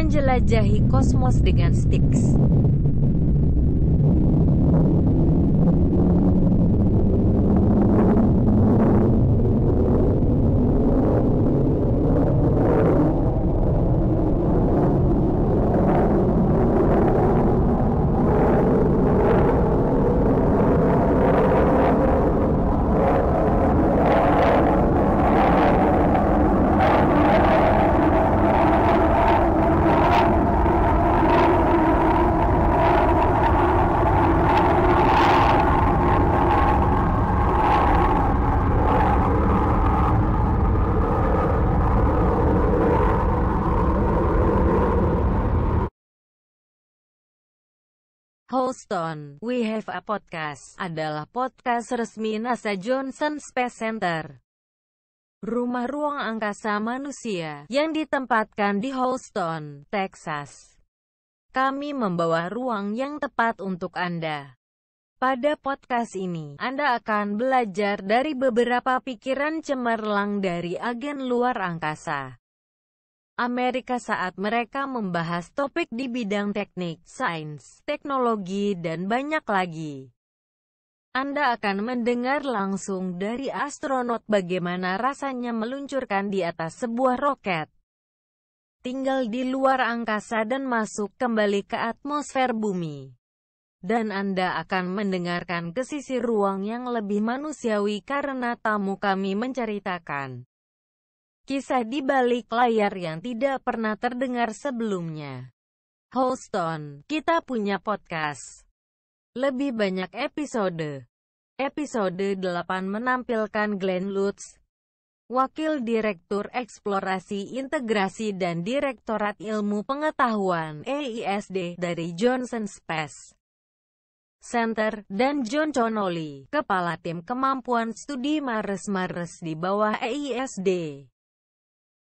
menjelajahi kosmos dengan Styx. adalah podcast resmi NASA Johnson Space Center. Rumah ruang angkasa manusia yang ditempatkan di Houston, Texas. Kami membawa ruang yang tepat untuk Anda. Pada podcast ini, Anda akan belajar dari beberapa pikiran cemerlang dari agen luar angkasa. Amerika saat mereka membahas topik di bidang teknik, sains, teknologi, dan banyak lagi. Anda akan mendengar langsung dari astronot bagaimana rasanya meluncurkan di atas sebuah roket. Tinggal di luar angkasa dan masuk kembali ke atmosfer bumi. Dan Anda akan mendengarkan ke sisi ruang yang lebih manusiawi karena tamu kami menceritakan kisah di balik layar yang tidak pernah terdengar sebelumnya. Houston, kita punya podcast. Lebih banyak episode. Episode 8 menampilkan Glenn Lutz, Wakil Direktur Eksplorasi Integrasi dan Direktorat Ilmu Pengetahuan EISD dari Johnson Space Center, dan John Connolly, Kepala Tim Kemampuan Studi Mares-Mares di bawah EISD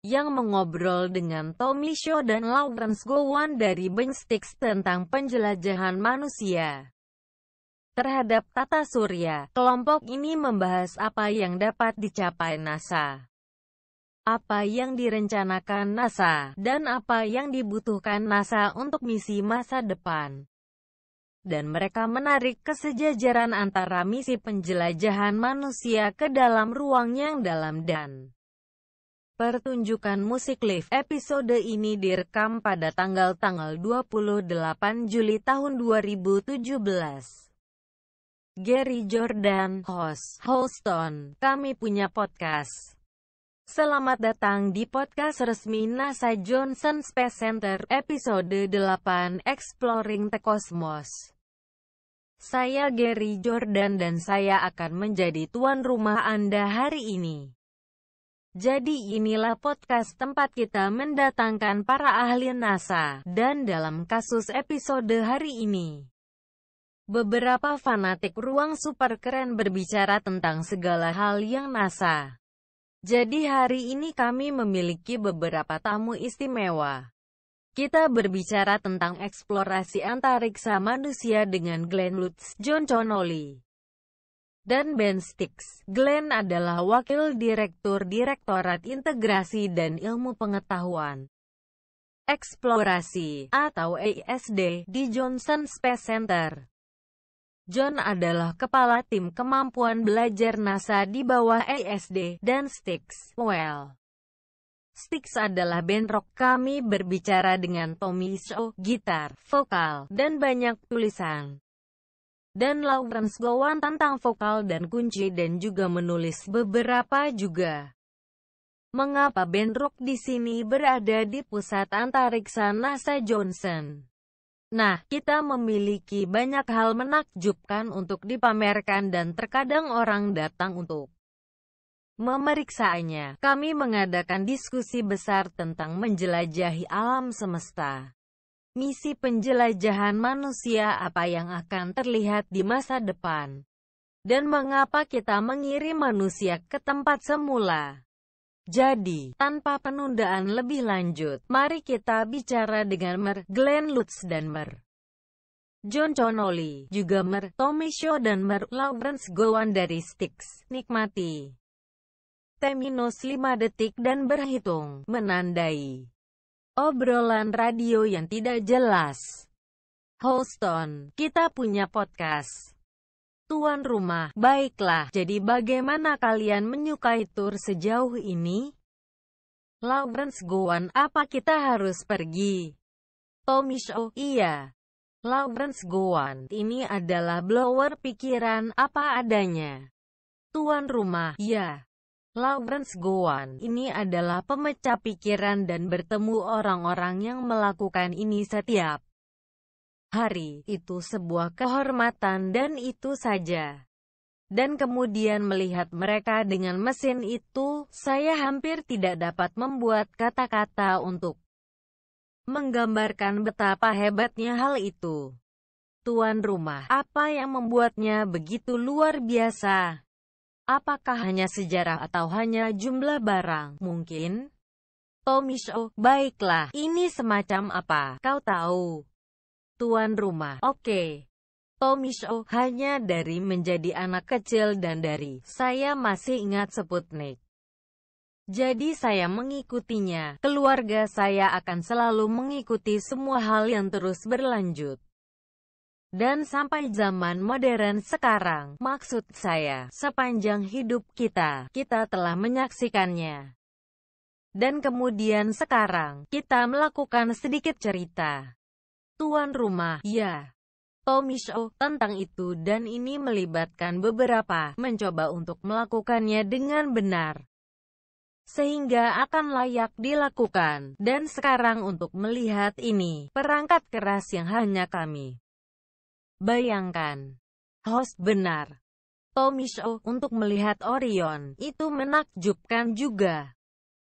yang mengobrol dengan Tommy Shaw dan Lawrence Gowan dari Bengstix tentang penjelajahan manusia terhadap tata surya. Kelompok ini membahas apa yang dapat dicapai NASA, apa yang direncanakan NASA, dan apa yang dibutuhkan NASA untuk misi masa depan. Dan mereka menarik kesejajaran antara misi penjelajahan manusia ke dalam ruang yang dalam dan Pertunjukan musik live episode ini direkam pada tanggal-tanggal 28 Juli tahun 2017. Gary Jordan, host, Holston, kami punya podcast. Selamat datang di podcast resmi NASA Johnson Space Center, episode 8, Exploring the Cosmos. Saya Gary Jordan dan saya akan menjadi tuan rumah Anda hari ini. Jadi inilah podcast tempat kita mendatangkan para ahli NASA, dan dalam kasus episode hari ini, Beberapa fanatik ruang super keren berbicara tentang segala hal yang NASA. Jadi hari ini kami memiliki beberapa tamu istimewa. Kita berbicara tentang eksplorasi antariksa manusia dengan Glenn Lutz, John Connolly, dan Ben Sticks. Glenn adalah Wakil Direktur Direktorat Integrasi dan Ilmu Pengetahuan Eksplorasi atau ASD, di Johnson Space Center. John adalah kepala tim kemampuan belajar NASA di bawah ESD, dan Styx. Well, Styx adalah band rock kami berbicara dengan Tommy Shaw, gitar, vokal, dan banyak tulisan. Dan Lawrence Gowan tentang vokal dan kunci dan juga menulis beberapa juga. Mengapa band rock di sini berada di pusat antariksa NASA Johnson? Nah, kita memiliki banyak hal menakjubkan untuk dipamerkan dan terkadang orang datang untuk memeriksanya. Kami mengadakan diskusi besar tentang menjelajahi alam semesta. Misi penjelajahan manusia apa yang akan terlihat di masa depan. Dan mengapa kita mengirim manusia ke tempat semula. Jadi, tanpa penundaan lebih lanjut, mari kita bicara dengan Mer, Glenn Lutz dan Mer. John Connolly, juga Mer, Tommy Shaw dan Mer, Lawrence Gowan dari Styx. Nikmati. T-5 detik dan berhitung, menandai. Obrolan radio yang tidak jelas. Houston, kita punya podcast tuan rumah. Baiklah, jadi bagaimana kalian menyukai tur sejauh ini? Lawrence Gowan, apa kita harus pergi? Tommy Shaw, iya. Lawrence Gowan, ini adalah blower pikiran apa adanya. Tuan rumah, ya. Lawrence Gowan ini adalah pemecah pikiran dan bertemu orang-orang yang melakukan ini setiap hari, itu sebuah kehormatan dan itu saja. Dan kemudian melihat mereka dengan mesin itu, saya hampir tidak dapat membuat kata-kata untuk menggambarkan betapa hebatnya hal itu. Tuan rumah, apa yang membuatnya begitu luar biasa? Apakah hanya sejarah atau hanya jumlah barang? Mungkin? Tommy Shaw, baiklah, ini semacam apa? Kau tahu, tuan rumah. Oke. Okay. Tommy Shaw hanya dari menjadi anak kecil dan dari saya masih ingat Sputnik. Jadi saya mengikutinya. Keluarga saya akan selalu mengikuti semua hal yang terus berlanjut. Dan sampai zaman modern sekarang, maksud saya, sepanjang hidup kita, kita telah menyaksikannya. Dan kemudian sekarang, kita melakukan sedikit cerita tuan rumah, ya. Tommy oh, Shaw tentang itu dan ini melibatkan beberapa mencoba untuk melakukannya dengan benar sehingga akan layak dilakukan. Dan sekarang untuk melihat ini, perangkat keras yang hanya kami. Bayangkan, host benar. Tommy oh, Show untuk melihat Orion, itu menakjubkan juga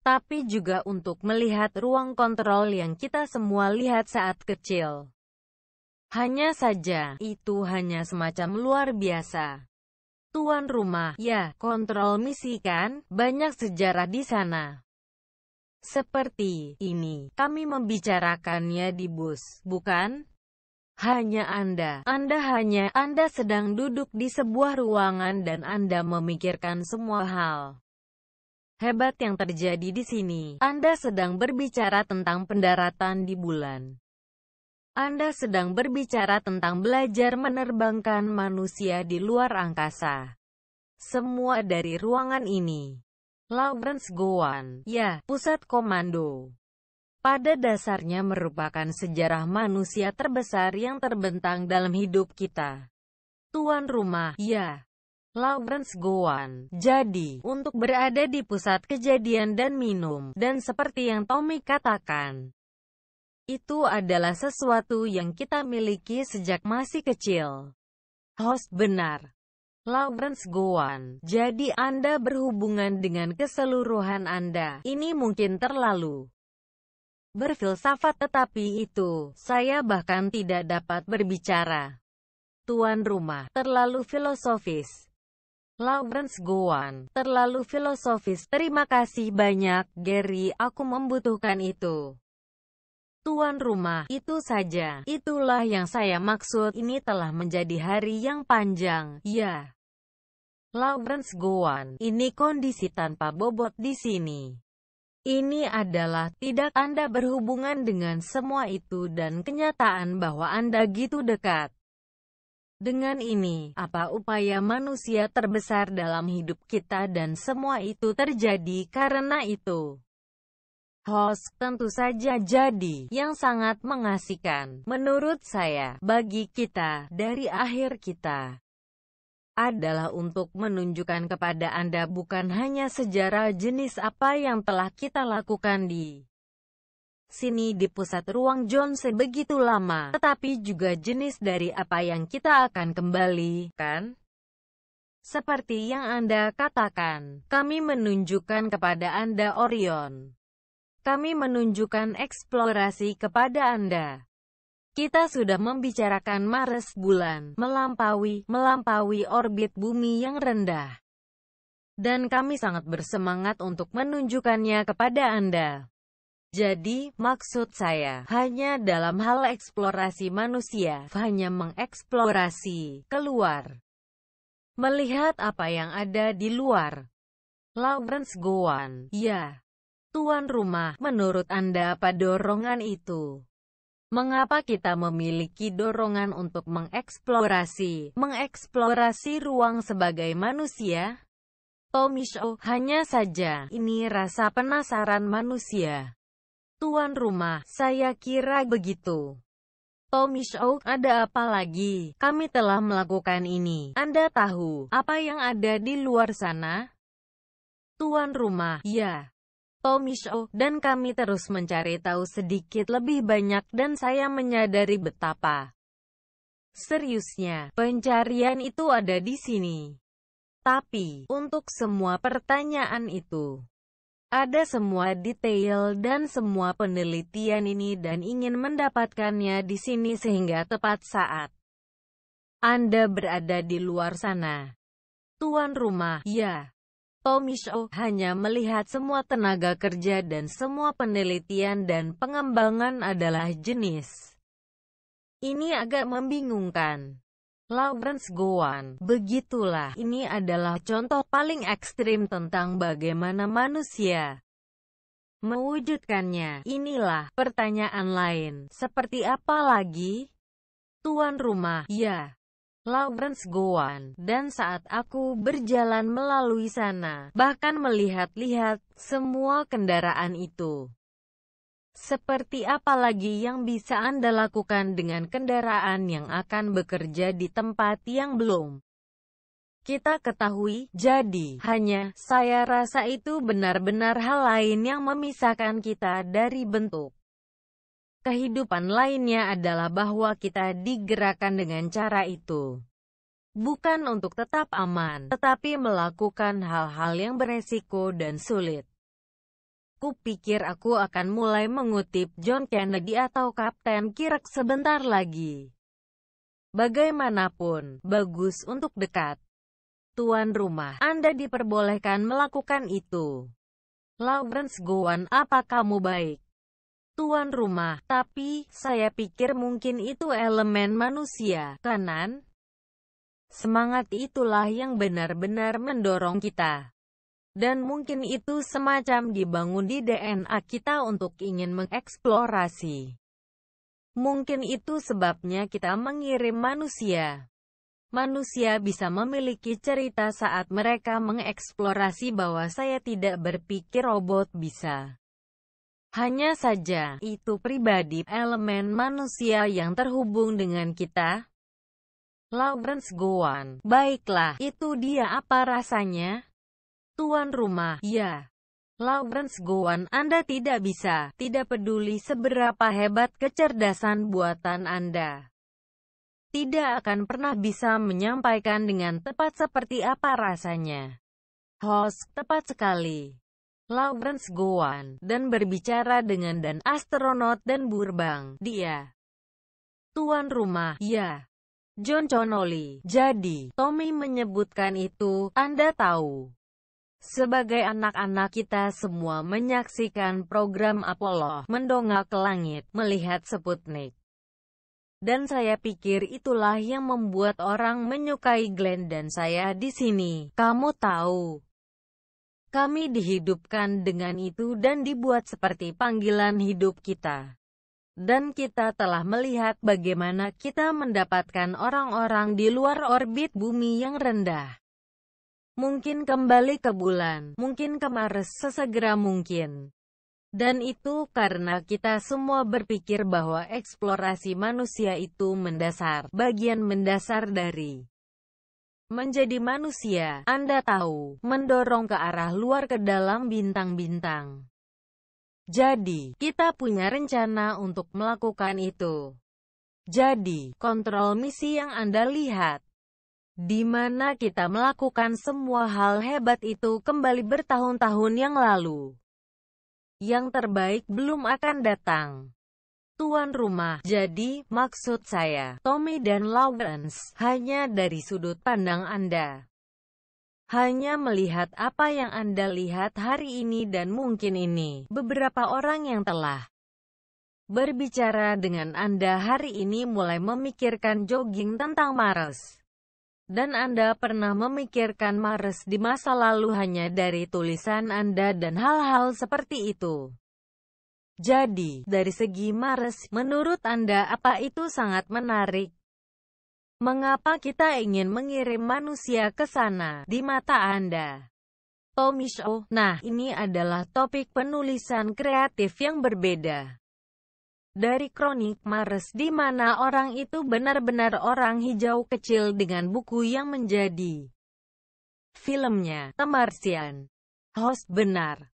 tapi juga untuk melihat ruang kontrol yang kita semua lihat saat kecil. Hanya saja, itu hanya semacam luar biasa. Tuan rumah, ya, kontrol misi kan, banyak sejarah di sana. Seperti ini, kami membicarakannya di bus, bukan? Hanya Anda, Anda hanya, Anda sedang duduk di sebuah ruangan dan Anda memikirkan semua hal hebat yang terjadi di sini. Anda sedang berbicara tentang pendaratan di bulan. Anda sedang berbicara tentang belajar menerbangkan manusia di luar angkasa. Semua dari ruangan ini. Lawrence Gowan, ya, pusat komando. Pada dasarnya merupakan sejarah manusia terbesar yang terbentang dalam hidup kita. Tuan rumah, ya, Lawrence Gowan. Jadi, untuk berada di pusat kejadian dan minum, dan seperti yang Tommy katakan, itu adalah sesuatu yang kita miliki sejak masih kecil. Host benar. Lawrence Gowan, jadi Anda berhubungan dengan keseluruhan Anda. Ini mungkin terlalu berfilsafat tetapi itu, saya bahkan tidak dapat berbicara. Tuan rumah, terlalu filosofis. Lawrence Gowan, terlalu filosofis. Terima kasih banyak, Gary. Aku membutuhkan itu. Tuan rumah, itu saja. Itulah yang saya maksud. Ini telah menjadi hari yang panjang. Ya. Lawrence Gowan, ini kondisi tanpa bobot di sini. Ini adalah tidak Anda berhubungan dengan semua itu dan kenyataan bahwa Anda gitu dekat. Dengan ini, apa upaya manusia terbesar dalam hidup kita dan semua itu terjadi karena itu. Host tentu saja jadi yang sangat mengasihkan, menurut saya, bagi kita, dari akhir kita adalah untuk menunjukkan kepada Anda bukan hanya sejarah jenis apa yang telah kita lakukan di sini di pusat ruang John sebegitu lama, tetapi juga jenis dari apa yang kita akan kembali, kan? Seperti yang Anda katakan, kami menunjukkan kepada Anda Orion. Kami menunjukkan eksplorasi kepada Anda. Kita sudah membicarakan Mars bulan, melampaui, melampaui orbit bumi yang rendah. Dan kami sangat bersemangat untuk menunjukkannya kepada Anda. Jadi, maksud saya, hanya dalam hal eksplorasi manusia, hanya mengeksplorasi, keluar, melihat apa yang ada di luar. Lawrence Gowan, ya, tuan rumah, menurut Anda apa dorongan itu? Mengapa kita memiliki dorongan untuk mengeksplorasi, mengeksplorasi ruang sebagai manusia? Tommy Shaw, hanya saja, ini rasa penasaran manusia. Tuan rumah, saya kira begitu. Tommy Shaw, ada apa lagi? Kami telah melakukan ini. Anda tahu, apa yang ada di luar sana? Tuan rumah, ya. Tommy Shaw, dan kami terus mencari tahu sedikit lebih banyak dan saya menyadari betapa. Seriusnya, pencarian itu ada di sini. Tapi, untuk semua pertanyaan itu, ada semua detail dan semua penelitian ini dan ingin mendapatkannya di sini sehingga tepat saat Anda berada di luar sana. Tuan rumah, ya. Tommy Shaw hanya melihat semua tenaga kerja dan semua penelitian dan pengembangan adalah jenis. Ini agak membingungkan. Lawrence Gowan. Begitulah, ini adalah contoh paling ekstrim tentang bagaimana manusia mewujudkannya. Inilah pertanyaan lain. Seperti apa lagi? Tuan rumah, ya. Lawrence Gowan, dan saat aku berjalan melalui sana, bahkan melihat-lihat semua kendaraan itu. Seperti apa lagi yang bisa Anda lakukan dengan kendaraan yang akan bekerja di tempat yang belum kita ketahui, jadi, hanya, saya rasa itu benar-benar hal lain yang memisahkan kita dari bentuk kehidupan lainnya adalah bahwa kita digerakkan dengan cara itu. Bukan untuk tetap aman, tetapi melakukan hal-hal yang beresiko dan sulit. Kupikir aku akan mulai mengutip John Kennedy atau Kapten Kirk sebentar lagi. Bagaimanapun, bagus untuk dekat. Tuan rumah, Anda diperbolehkan melakukan itu. Lawrence Gowan, apa kamu baik? Tuan rumah, tapi, saya pikir mungkin itu elemen manusia, kanan. Semangat itulah yang benar-benar mendorong kita. Dan mungkin itu semacam dibangun di DNA kita untuk ingin mengeksplorasi. Mungkin itu sebabnya kita mengirim manusia. Manusia bisa memiliki cerita saat mereka mengeksplorasi bahwa saya tidak berpikir robot bisa. Hanya saja, itu pribadi elemen manusia yang terhubung dengan kita. Lawrence Gowan, baiklah, itu dia apa rasanya? tuan rumah. Ya, Lawrence Gowan Anda tidak bisa, tidak peduli seberapa hebat kecerdasan buatan Anda. Tidak akan pernah bisa menyampaikan dengan tepat seperti apa rasanya. Host, tepat sekali. Lawrence Gowan, dan berbicara dengan dan astronot dan burbang, dia. Tuan rumah, ya. John Connolly, jadi, Tommy menyebutkan itu, Anda tahu. Sebagai anak-anak kita semua menyaksikan program Apollo mendongak ke langit, melihat Sputnik. Dan saya pikir itulah yang membuat orang menyukai Glenn dan saya di sini. Kamu tahu, kami dihidupkan dengan itu dan dibuat seperti panggilan hidup kita. Dan kita telah melihat bagaimana kita mendapatkan orang-orang di luar orbit bumi yang rendah. Mungkin kembali ke bulan, mungkin ke Mars sesegera mungkin. Dan itu karena kita semua berpikir bahwa eksplorasi manusia itu mendasar, bagian mendasar dari menjadi manusia, Anda tahu, mendorong ke arah luar ke dalam bintang-bintang. Jadi, kita punya rencana untuk melakukan itu. Jadi, kontrol misi yang Anda lihat di mana kita melakukan semua hal hebat itu kembali bertahun-tahun yang lalu. Yang terbaik belum akan datang. Tuan rumah, jadi, maksud saya, Tommy dan Lawrence, hanya dari sudut pandang Anda. Hanya melihat apa yang Anda lihat hari ini dan mungkin ini, beberapa orang yang telah berbicara dengan Anda hari ini mulai memikirkan jogging tentang Mars dan Anda pernah memikirkan Mars di masa lalu hanya dari tulisan Anda dan hal-hal seperti itu. Jadi, dari segi Mars, menurut Anda apa itu sangat menarik? Mengapa kita ingin mengirim manusia ke sana, di mata Anda? Tommy nah ini adalah topik penulisan kreatif yang berbeda dari kronik Mars, di mana orang itu benar-benar orang hijau kecil dengan buku yang menjadi filmnya, The Martian. Host benar.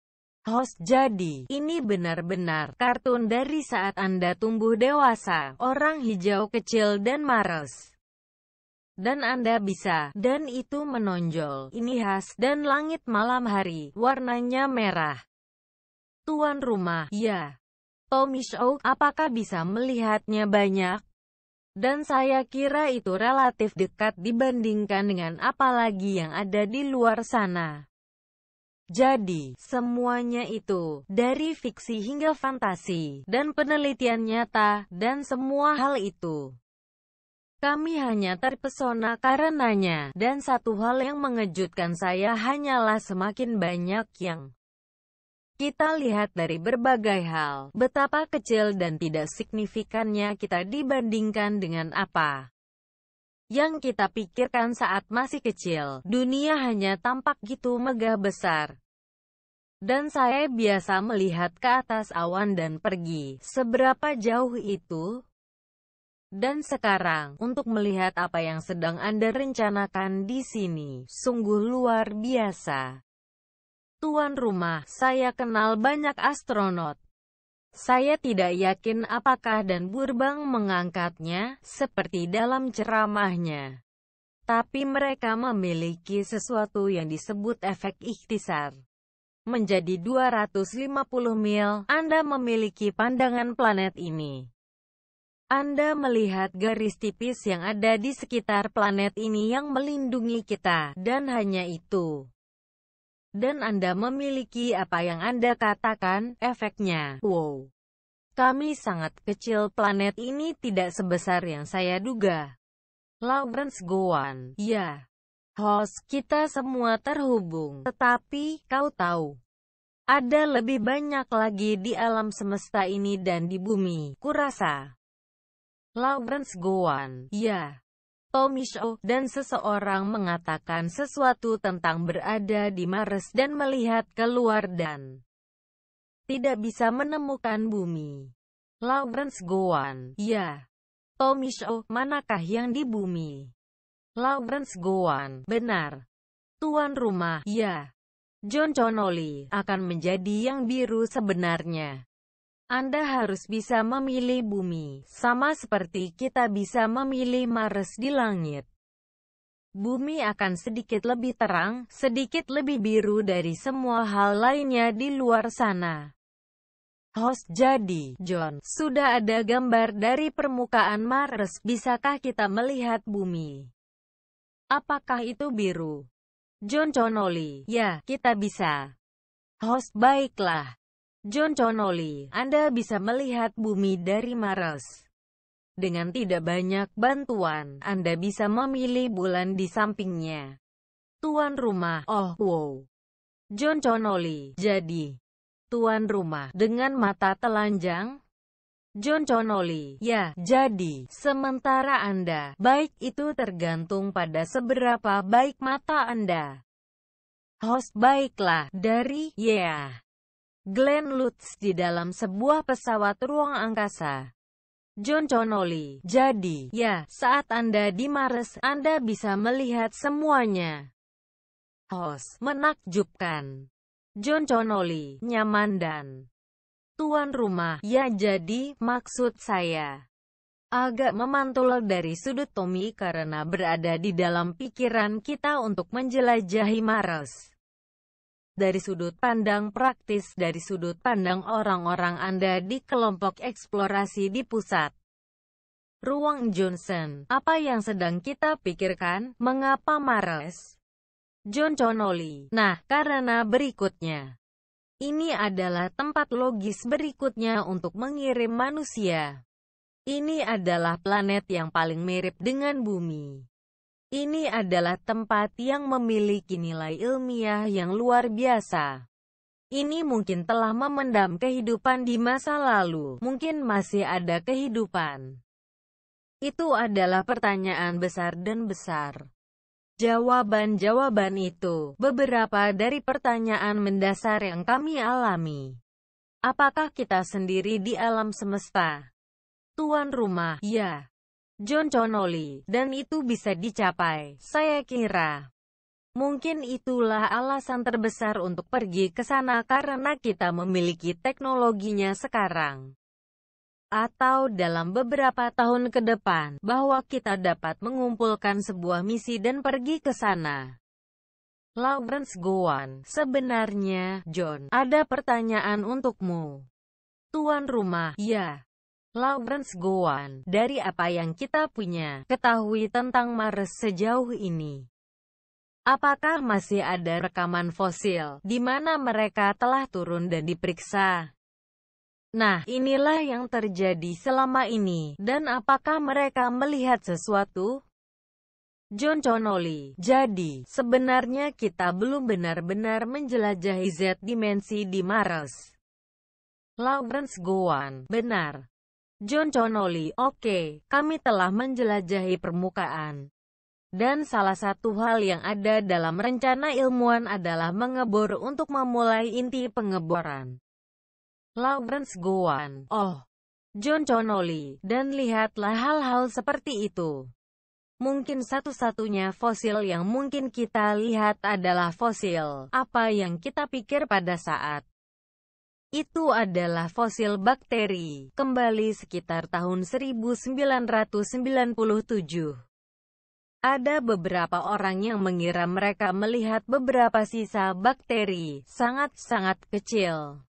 Host jadi, ini benar-benar kartun dari saat Anda tumbuh dewasa, orang hijau kecil dan Mars, Dan Anda bisa, dan itu menonjol, ini khas, dan langit malam hari, warnanya merah. Tuan rumah, ya, Tommy Show, apakah bisa melihatnya banyak? Dan saya kira itu relatif dekat dibandingkan dengan apalagi yang ada di luar sana. Jadi, semuanya itu, dari fiksi hingga fantasi, dan penelitian nyata, dan semua hal itu. Kami hanya terpesona karenanya, dan satu hal yang mengejutkan saya hanyalah semakin banyak yang kita lihat dari berbagai hal, betapa kecil dan tidak signifikannya kita dibandingkan dengan apa yang kita pikirkan saat masih kecil. Dunia hanya tampak gitu megah besar. Dan saya biasa melihat ke atas awan dan pergi, seberapa jauh itu, dan sekarang, untuk melihat apa yang sedang Anda rencanakan di sini, sungguh luar biasa. Tuan rumah, saya kenal banyak astronot. Saya tidak yakin apakah dan Burbang mengangkatnya, seperti dalam ceramahnya. Tapi mereka memiliki sesuatu yang disebut efek ikhtisar. Menjadi 250 mil, Anda memiliki pandangan planet ini. Anda melihat garis tipis yang ada di sekitar planet ini yang melindungi kita, dan hanya itu dan Anda memiliki apa yang Anda katakan, efeknya, wow. Kami sangat kecil planet ini tidak sebesar yang saya duga. Lawrence Gowan, ya. Host kita semua terhubung, tetapi, kau tahu, ada lebih banyak lagi di alam semesta ini dan di bumi, kurasa. Lawrence Gowan, ya. Tommy Shaw, dan seseorang mengatakan sesuatu tentang berada di Mars dan melihat keluar dan tidak bisa menemukan bumi. Lawrence Gowan, ya. Tommy Shaw, manakah yang di bumi? Lawrence Gowan, benar. Tuan rumah, ya. John Connolly, akan menjadi yang biru sebenarnya. Anda harus bisa memilih bumi, sama seperti kita bisa memilih Mars di langit. Bumi akan sedikit lebih terang, sedikit lebih biru dari semua hal lainnya di luar sana. Host jadi, John, sudah ada gambar dari permukaan Mars, bisakah kita melihat bumi? Apakah itu biru? John Connolly, ya, kita bisa. Host baiklah. John Connolly, Anda bisa melihat bumi dari Mars. Dengan tidak banyak bantuan, Anda bisa memilih bulan di sampingnya. Tuan rumah, oh wow. John Connolly, jadi. Tuan rumah, dengan mata telanjang. John Connolly, ya, jadi. Sementara Anda, baik itu tergantung pada seberapa baik mata Anda. Host baiklah, dari, ya. Yeah. Glenn Lutz di dalam sebuah pesawat ruang angkasa. John Connolly, jadi, ya, saat Anda di Mars, Anda bisa melihat semuanya. Host, menakjubkan. John Connolly, nyaman dan tuan rumah, ya jadi, maksud saya. Agak memantul dari sudut Tommy karena berada di dalam pikiran kita untuk menjelajahi Mars dari sudut pandang praktis dari sudut pandang orang-orang Anda di kelompok eksplorasi di pusat. Ruang Johnson, apa yang sedang kita pikirkan, mengapa Mars John Connolly. Nah, karena berikutnya. Ini adalah tempat logis berikutnya untuk mengirim manusia. Ini adalah planet yang paling mirip dengan bumi. Ini adalah tempat yang memiliki nilai ilmiah yang luar biasa. Ini mungkin telah memendam kehidupan di masa lalu, mungkin masih ada kehidupan. Itu adalah pertanyaan besar dan besar. Jawaban-jawaban itu, beberapa dari pertanyaan mendasar yang kami alami. Apakah kita sendiri di alam semesta? Tuan rumah, ya. John Connolly, dan itu bisa dicapai. Saya kira, mungkin itulah alasan terbesar untuk pergi ke sana karena kita memiliki teknologinya sekarang. Atau dalam beberapa tahun ke depan, bahwa kita dapat mengumpulkan sebuah misi dan pergi ke sana. Lawrence Gowan, sebenarnya, John, ada pertanyaan untukmu. Tuan rumah, ya, Lawrence Gowan, dari apa yang kita punya, ketahui tentang Mars sejauh ini. Apakah masih ada rekaman fosil, di mana mereka telah turun dan diperiksa? Nah, inilah yang terjadi selama ini, dan apakah mereka melihat sesuatu? John Connolly. Jadi, sebenarnya kita belum benar-benar menjelajahi Z dimensi di Mars. Lawrence Gowan, benar. John Connolly, oke, okay, kami telah menjelajahi permukaan. Dan salah satu hal yang ada dalam rencana ilmuwan adalah mengebor untuk memulai inti pengeboran. Lawrence Gowan, oh, John Connolly, dan lihatlah hal-hal seperti itu. Mungkin satu-satunya fosil yang mungkin kita lihat adalah fosil, apa yang kita pikir pada saat itu adalah fosil bakteri, kembali sekitar tahun 1997. Ada beberapa orang yang mengira mereka melihat beberapa sisa bakteri, sangat-sangat kecil.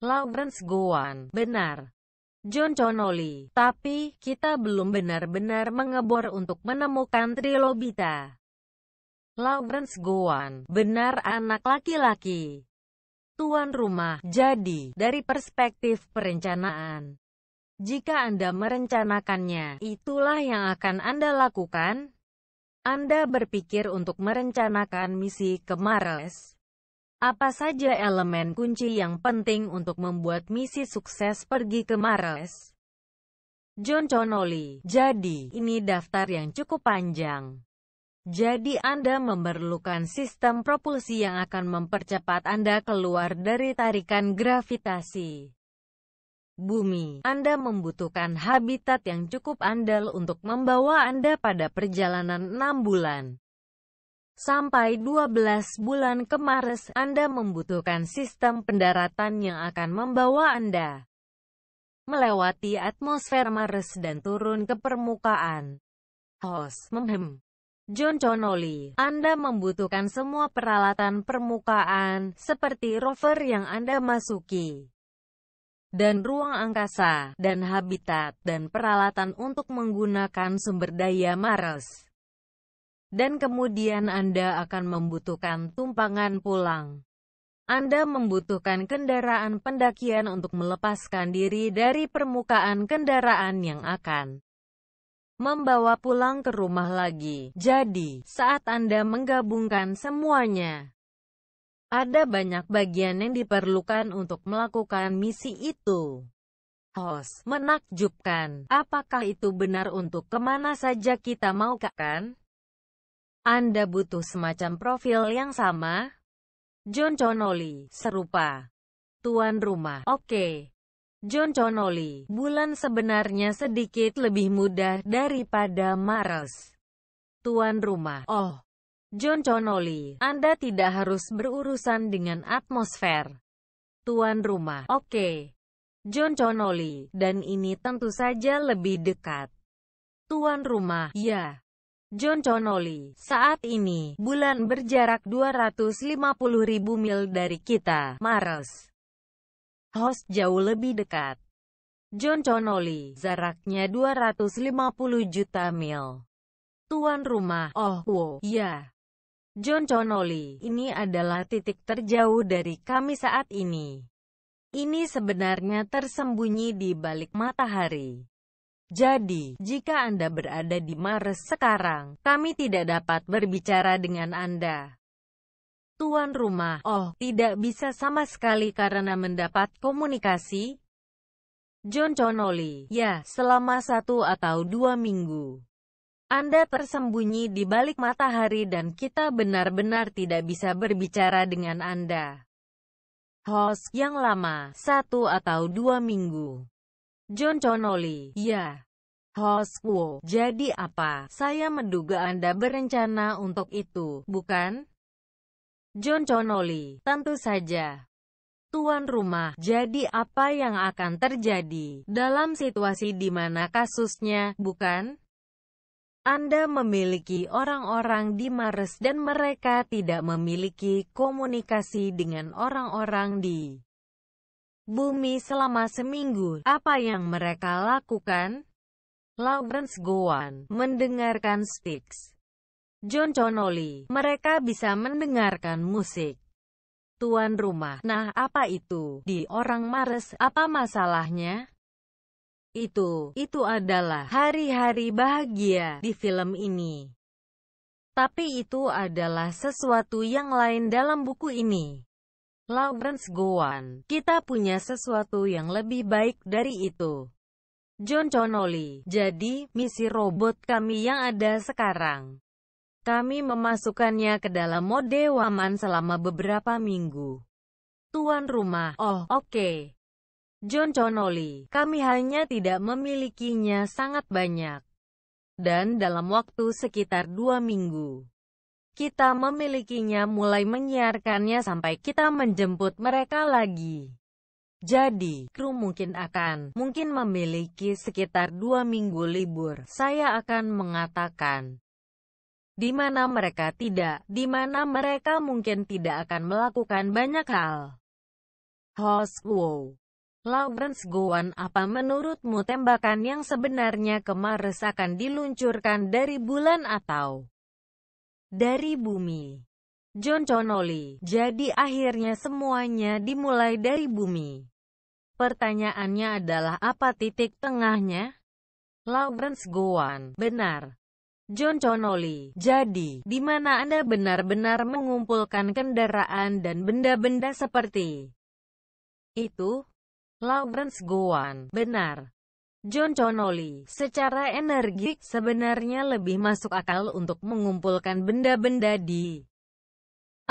Lawrence Gowan, benar. John Connolly, tapi kita belum benar-benar mengebor untuk menemukan trilobita. Lawrence Gowan, benar anak laki-laki tuan rumah. Jadi, dari perspektif perencanaan, jika Anda merencanakannya, itulah yang akan Anda lakukan. Anda berpikir untuk merencanakan misi ke Mars. Apa saja elemen kunci yang penting untuk membuat misi sukses pergi ke Mars? John Connolly. Jadi, ini daftar yang cukup panjang. Jadi Anda memerlukan sistem propulsi yang akan mempercepat Anda keluar dari tarikan gravitasi bumi. Anda membutuhkan habitat yang cukup andal untuk membawa Anda pada perjalanan 6 bulan. Sampai 12 bulan ke Mars, Anda membutuhkan sistem pendaratan yang akan membawa Anda melewati atmosfer Mars dan turun ke permukaan. Host, memhem. John Connolly, Anda membutuhkan semua peralatan permukaan, seperti rover yang Anda masuki, dan ruang angkasa, dan habitat, dan peralatan untuk menggunakan sumber daya Mars. Dan kemudian Anda akan membutuhkan tumpangan pulang. Anda membutuhkan kendaraan pendakian untuk melepaskan diri dari permukaan kendaraan yang akan membawa pulang ke rumah lagi. Jadi, saat Anda menggabungkan semuanya, ada banyak bagian yang diperlukan untuk melakukan misi itu. Host, menakjubkan, apakah itu benar untuk kemana saja kita mau kan? Anda butuh semacam profil yang sama? John Connolly, serupa. Tuan rumah, oke. Okay. John Connolly, bulan sebenarnya sedikit lebih mudah daripada Mars. Tuan rumah, oh, John Connolly, Anda tidak harus berurusan dengan atmosfer. Tuan rumah, oke. Okay. John Connolly, dan ini tentu saja lebih dekat. Tuan rumah, ya. John Connolly, saat ini, bulan berjarak 250.000 mil dari kita, Mars host jauh lebih dekat. John Connolly, jaraknya 250 juta mil. Tuan rumah, oh wow, ya. John Connolly, ini adalah titik terjauh dari kami saat ini. Ini sebenarnya tersembunyi di balik matahari. Jadi, jika Anda berada di Mars sekarang, kami tidak dapat berbicara dengan Anda tuan rumah. Oh, tidak bisa sama sekali karena mendapat komunikasi. John Connolly, ya, selama satu atau dua minggu. Anda tersembunyi di balik matahari dan kita benar-benar tidak bisa berbicara dengan Anda. Host yang lama, satu atau dua minggu. John Connolly, ya. Host Wo, jadi apa? Saya menduga Anda berencana untuk itu, bukan? John Connolly, tentu saja tuan rumah. Jadi apa yang akan terjadi dalam situasi di mana kasusnya, bukan? Anda memiliki orang-orang di Mars dan mereka tidak memiliki komunikasi dengan orang-orang di bumi selama seminggu. Apa yang mereka lakukan? Lawrence Gowan mendengarkan Sticks. John Connolly. Mereka bisa mendengarkan musik. Tuan rumah, nah apa itu? Di orang Mares, apa masalahnya? Itu, itu adalah hari-hari bahagia di film ini. Tapi itu adalah sesuatu yang lain dalam buku ini. Lawrence Gowan, kita punya sesuatu yang lebih baik dari itu. John Connolly, jadi, misi robot kami yang ada sekarang kami memasukkannya ke dalam mode waman selama beberapa minggu. Tuan rumah, oh, oke. Okay. John Connolly, kami hanya tidak memilikinya sangat banyak. Dan dalam waktu sekitar dua minggu, kita memilikinya mulai menyiarkannya sampai kita menjemput mereka lagi. Jadi, kru mungkin akan, mungkin memiliki sekitar dua minggu libur. Saya akan mengatakan, di mana mereka tidak, di mana mereka mungkin tidak akan melakukan banyak hal. Host Wow. Lawrence Gowan, apa menurutmu tembakan yang sebenarnya kemarin akan diluncurkan dari bulan atau dari bumi? John Connolly, jadi akhirnya semuanya dimulai dari bumi. Pertanyaannya adalah apa titik tengahnya? Lawrence Gowan, benar, John Connolly. Jadi, di mana Anda benar-benar mengumpulkan kendaraan dan benda-benda seperti itu? Lawrence Gowan. Benar. John Connolly, secara energik, sebenarnya lebih masuk akal untuk mengumpulkan benda-benda di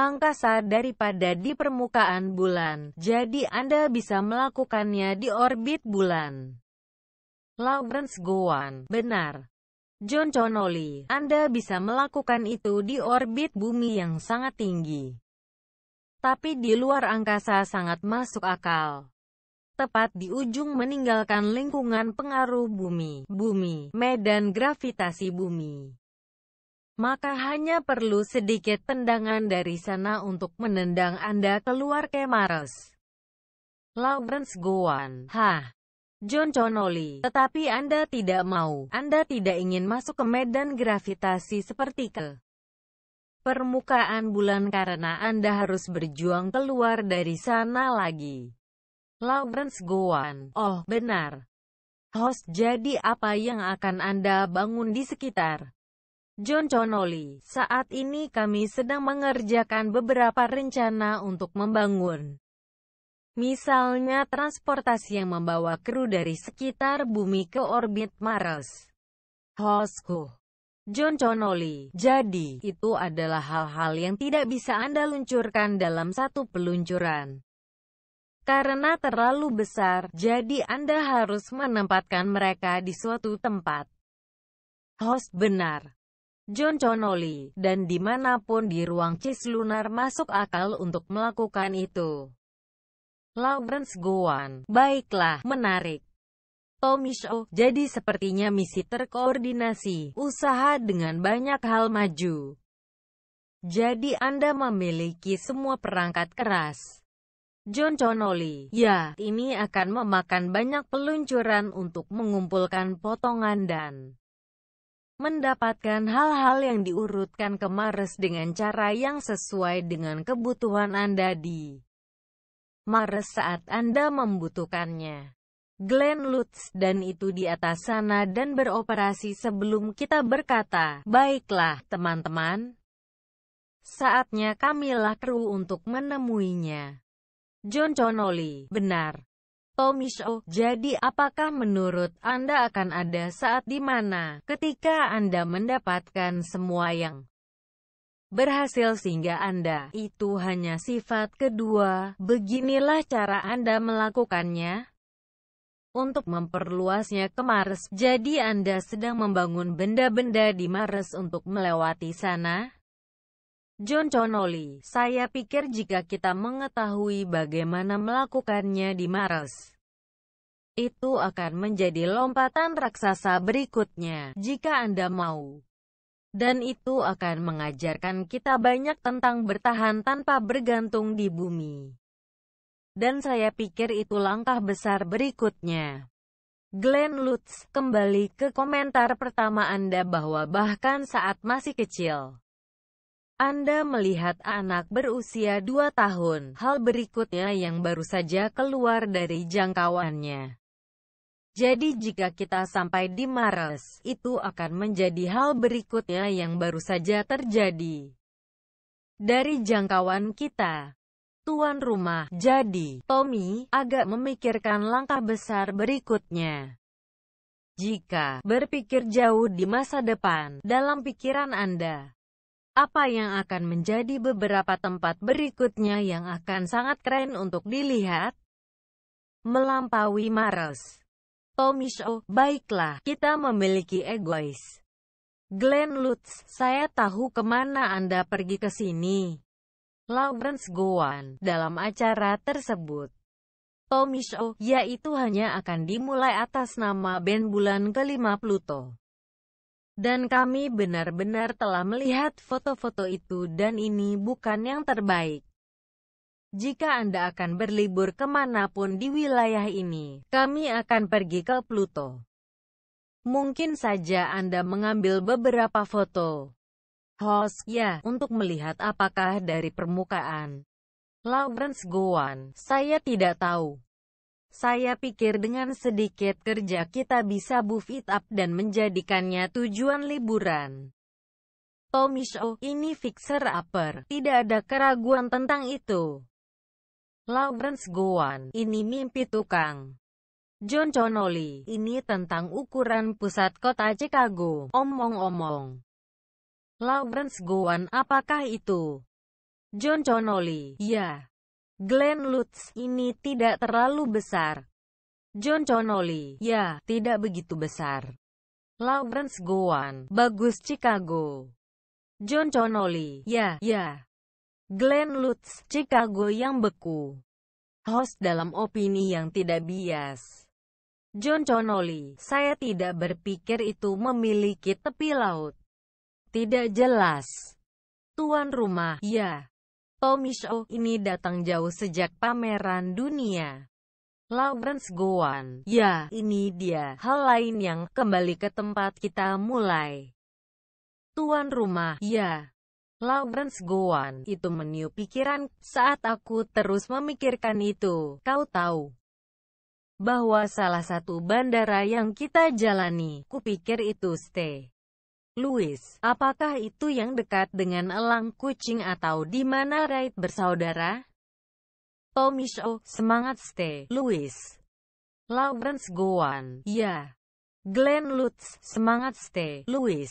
angkasa daripada di permukaan bulan, jadi Anda bisa melakukannya di orbit bulan. Lawrence Gowan, benar. John Connolly, Anda bisa melakukan itu di orbit bumi yang sangat tinggi. Tapi di luar angkasa sangat masuk akal. Tepat di ujung meninggalkan lingkungan pengaruh bumi, bumi, medan gravitasi bumi. Maka hanya perlu sedikit tendangan dari sana untuk menendang Anda keluar ke Mars. Lawrence Gowan, hah? John Connolly. Tetapi Anda tidak mau, Anda tidak ingin masuk ke medan gravitasi seperti ke permukaan bulan karena Anda harus berjuang keluar dari sana lagi. Lawrence Gowan, oh benar. Host jadi apa yang akan Anda bangun di sekitar? John Connolly, saat ini kami sedang mengerjakan beberapa rencana untuk membangun Misalnya transportasi yang membawa kru dari sekitar bumi ke orbit Mars. Hosku. John Connolly. Jadi, itu adalah hal-hal yang tidak bisa Anda luncurkan dalam satu peluncuran. Karena terlalu besar, jadi Anda harus menempatkan mereka di suatu tempat. Host benar. John Connolly, dan dimanapun di ruang cis lunar masuk akal untuk melakukan itu. Lawrence Gowan. Baiklah, menarik. Tommy Shaw, jadi sepertinya misi terkoordinasi, usaha dengan banyak hal maju. Jadi Anda memiliki semua perangkat keras. John Connolly, ya, ini akan memakan banyak peluncuran untuk mengumpulkan potongan dan mendapatkan hal-hal yang diurutkan ke Mars dengan cara yang sesuai dengan kebutuhan Anda di Maret saat Anda membutuhkannya. Glenn Lutz dan itu di atas sana dan beroperasi sebelum kita berkata, Baiklah, teman-teman. Saatnya kamilah kru untuk menemuinya. John Connolly, benar. Tommy Shaw, jadi apakah menurut Anda akan ada saat di mana ketika Anda mendapatkan semua yang berhasil sehingga Anda itu hanya sifat kedua. Beginilah cara Anda melakukannya. Untuk memperluasnya ke Mars, jadi Anda sedang membangun benda-benda di Mars untuk melewati sana. John Connolly, saya pikir jika kita mengetahui bagaimana melakukannya di Mars, itu akan menjadi lompatan raksasa berikutnya. Jika Anda mau dan itu akan mengajarkan kita banyak tentang bertahan tanpa bergantung di bumi. Dan saya pikir itu langkah besar berikutnya. Glenn Lutz, kembali ke komentar pertama Anda bahwa bahkan saat masih kecil, Anda melihat anak berusia 2 tahun, hal berikutnya yang baru saja keluar dari jangkauannya. Jadi jika kita sampai di Mars, itu akan menjadi hal berikutnya yang baru saja terjadi. Dari jangkauan kita, tuan rumah, jadi, Tommy, agak memikirkan langkah besar berikutnya. Jika berpikir jauh di masa depan, dalam pikiran Anda, apa yang akan menjadi beberapa tempat berikutnya yang akan sangat keren untuk dilihat? Melampaui Mars Tommy baiklah, kita memiliki egois. Glenn Lutz, saya tahu kemana Anda pergi ke sini. Lawrence Gowan, dalam acara tersebut. Tommy yaitu hanya akan dimulai atas nama Ben bulan kelima Pluto. Dan kami benar-benar telah melihat foto-foto itu dan ini bukan yang terbaik. Jika Anda akan berlibur kemanapun di wilayah ini, kami akan pergi ke Pluto. Mungkin saja Anda mengambil beberapa foto. Host, ya, untuk melihat apakah dari permukaan. Lawrence Gowan, saya tidak tahu. Saya pikir dengan sedikit kerja kita bisa buff it up dan menjadikannya tujuan liburan. Tommy Shaw, ini fixer upper, tidak ada keraguan tentang itu. Lawrence Gowan, ini mimpi tukang. John Connolly, ini tentang ukuran pusat kota Chicago. Omong-omong. Lawrence Gowan, apakah itu? John Connolly, ya. Glenn Lutz, ini tidak terlalu besar. John Connolly, ya, tidak begitu besar. Lawrence Gowan, bagus Chicago. John Connolly, ya, ya. Glenn Lutz, Chicago yang beku. Host dalam opini yang tidak bias. John Connolly, saya tidak berpikir itu memiliki tepi laut. Tidak jelas. Tuan rumah, ya. Tommy Shaw ini datang jauh sejak pameran dunia. Lawrence Gowan, ya, ini dia. Hal lain yang kembali ke tempat kita mulai. Tuan rumah, ya. Lawrence Gowan, itu meniup pikiran, saat aku terus memikirkan itu, kau tahu bahwa salah satu bandara yang kita jalani, kupikir itu stay. Louis, apakah itu yang dekat dengan elang kucing atau di mana Wright bersaudara? Tommy Shaw, semangat stay, Louis. Lawrence Gowan, ya. Glenn Lutz, semangat stay, Louis.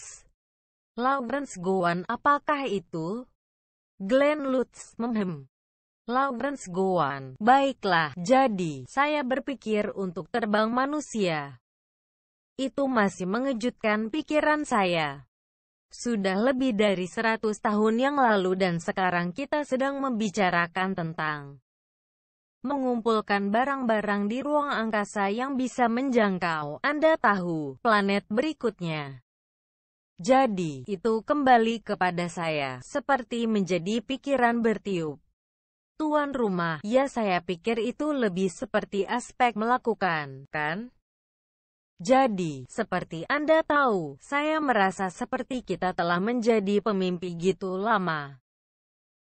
Lawrence Gowan apakah itu? Glenn Lutz memhem. Lawrence Gowan, baiklah, jadi, saya berpikir untuk terbang manusia. Itu masih mengejutkan pikiran saya. Sudah lebih dari 100 tahun yang lalu dan sekarang kita sedang membicarakan tentang mengumpulkan barang-barang di ruang angkasa yang bisa menjangkau, Anda tahu, planet berikutnya. Jadi, itu kembali kepada saya, seperti menjadi pikiran bertiup. Tuan rumah, ya saya pikir itu lebih seperti aspek melakukan, kan? Jadi, seperti Anda tahu, saya merasa seperti kita telah menjadi pemimpi gitu lama.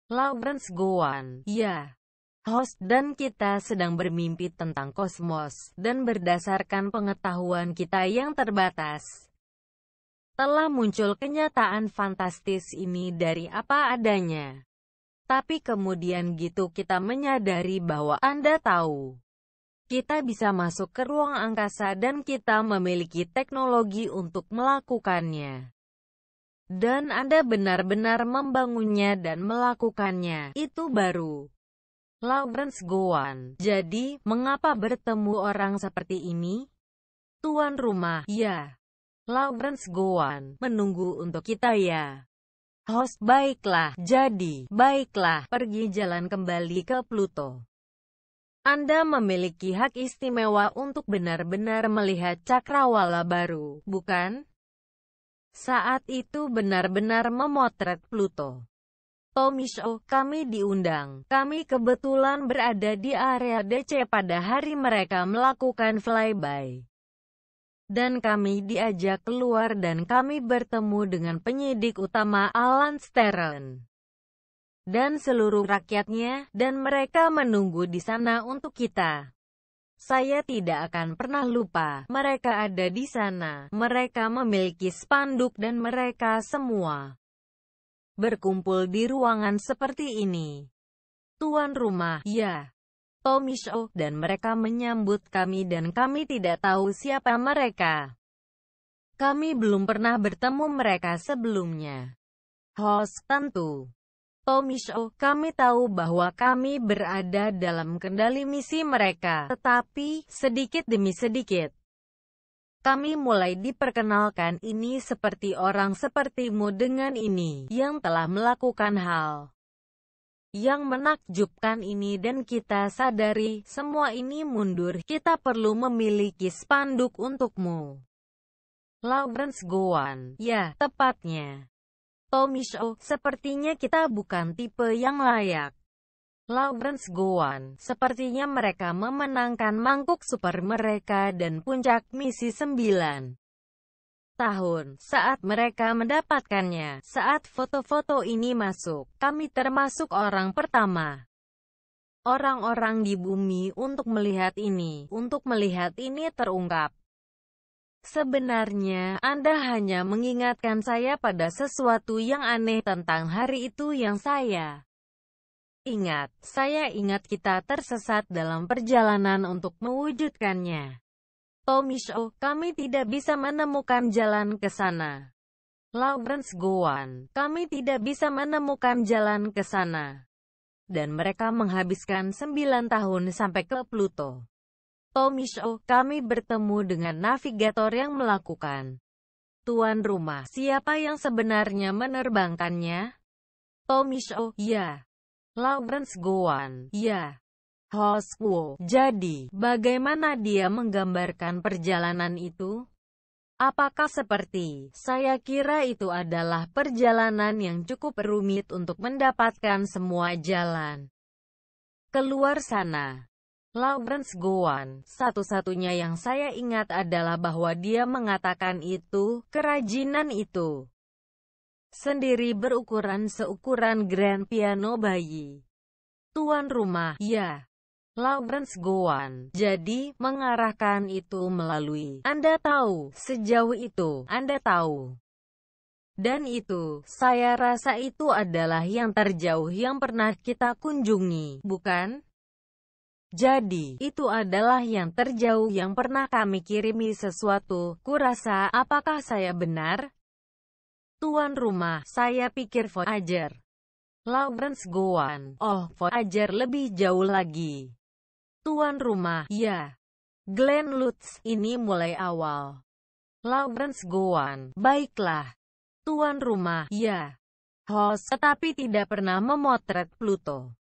Lawrence Gowan, ya, host dan kita sedang bermimpi tentang kosmos, dan berdasarkan pengetahuan kita yang terbatas, telah muncul kenyataan fantastis ini dari apa adanya. Tapi kemudian gitu kita menyadari bahwa Anda tahu. Kita bisa masuk ke ruang angkasa dan kita memiliki teknologi untuk melakukannya. Dan Anda benar-benar membangunnya dan melakukannya. Itu baru. Lawrence Gowan. Jadi, mengapa bertemu orang seperti ini? Tuan rumah, ya. Lawrence Gowan, menunggu untuk kita ya. Host baiklah, jadi, baiklah, pergi jalan kembali ke Pluto. Anda memiliki hak istimewa untuk benar-benar melihat cakrawala baru, bukan? Saat itu benar-benar memotret Pluto. Tommy Show, kami diundang. Kami kebetulan berada di area DC pada hari mereka melakukan flyby dan kami diajak keluar dan kami bertemu dengan penyidik utama Alan Stern dan seluruh rakyatnya, dan mereka menunggu di sana untuk kita. Saya tidak akan pernah lupa, mereka ada di sana, mereka memiliki spanduk dan mereka semua berkumpul di ruangan seperti ini. Tuan rumah, ya, Tommy Shaw, dan mereka menyambut kami dan kami tidak tahu siapa mereka. Kami belum pernah bertemu mereka sebelumnya. Host tentu. Tommy Shaw, kami tahu bahwa kami berada dalam kendali misi mereka, tetapi, sedikit demi sedikit, kami mulai diperkenalkan ini seperti orang sepertimu dengan ini, yang telah melakukan hal yang menakjubkan ini dan kita sadari, semua ini mundur, kita perlu memiliki spanduk untukmu. Lawrence Gowan, ya, tepatnya. Tommy Shaw, sepertinya kita bukan tipe yang layak. Lawrence Gowan, sepertinya mereka memenangkan mangkuk super mereka dan puncak misi 9 tahun saat mereka mendapatkannya. Saat foto-foto ini masuk, kami termasuk orang pertama orang-orang di bumi untuk melihat ini, untuk melihat ini terungkap. Sebenarnya, Anda hanya mengingatkan saya pada sesuatu yang aneh tentang hari itu yang saya ingat. Saya ingat kita tersesat dalam perjalanan untuk mewujudkannya. Tomisho, kami tidak bisa menemukan jalan ke sana. Lawrence Gowan, kami tidak bisa menemukan jalan ke sana. Dan mereka menghabiskan 9 tahun sampai ke Pluto. Tomisho, kami bertemu dengan navigator yang melakukan. Tuan rumah, siapa yang sebenarnya menerbangkannya? Tomisho, ya. Lawrence Gowan, ya. Hoswo. Jadi, bagaimana dia menggambarkan perjalanan itu? Apakah seperti, saya kira itu adalah perjalanan yang cukup rumit untuk mendapatkan semua jalan keluar sana. Lawrence Gowan, satu-satunya yang saya ingat adalah bahwa dia mengatakan itu, kerajinan itu sendiri berukuran seukuran grand piano bayi. Tuan rumah, ya, Lawrence Gowan. Jadi, mengarahkan itu melalui Anda tahu, sejauh itu, Anda tahu. Dan itu, saya rasa itu adalah yang terjauh yang pernah kita kunjungi, bukan? Jadi, itu adalah yang terjauh yang pernah kami kirimi sesuatu, kurasa, apakah saya benar? Tuan rumah, saya pikir Voyager. Lawrence Gowan, oh Voyager lebih jauh lagi tuan rumah, ya. Glenn Lutz, ini mulai awal. Lawrence Gowan, baiklah. Tuan rumah, ya. Host, tetapi tidak pernah memotret Pluto.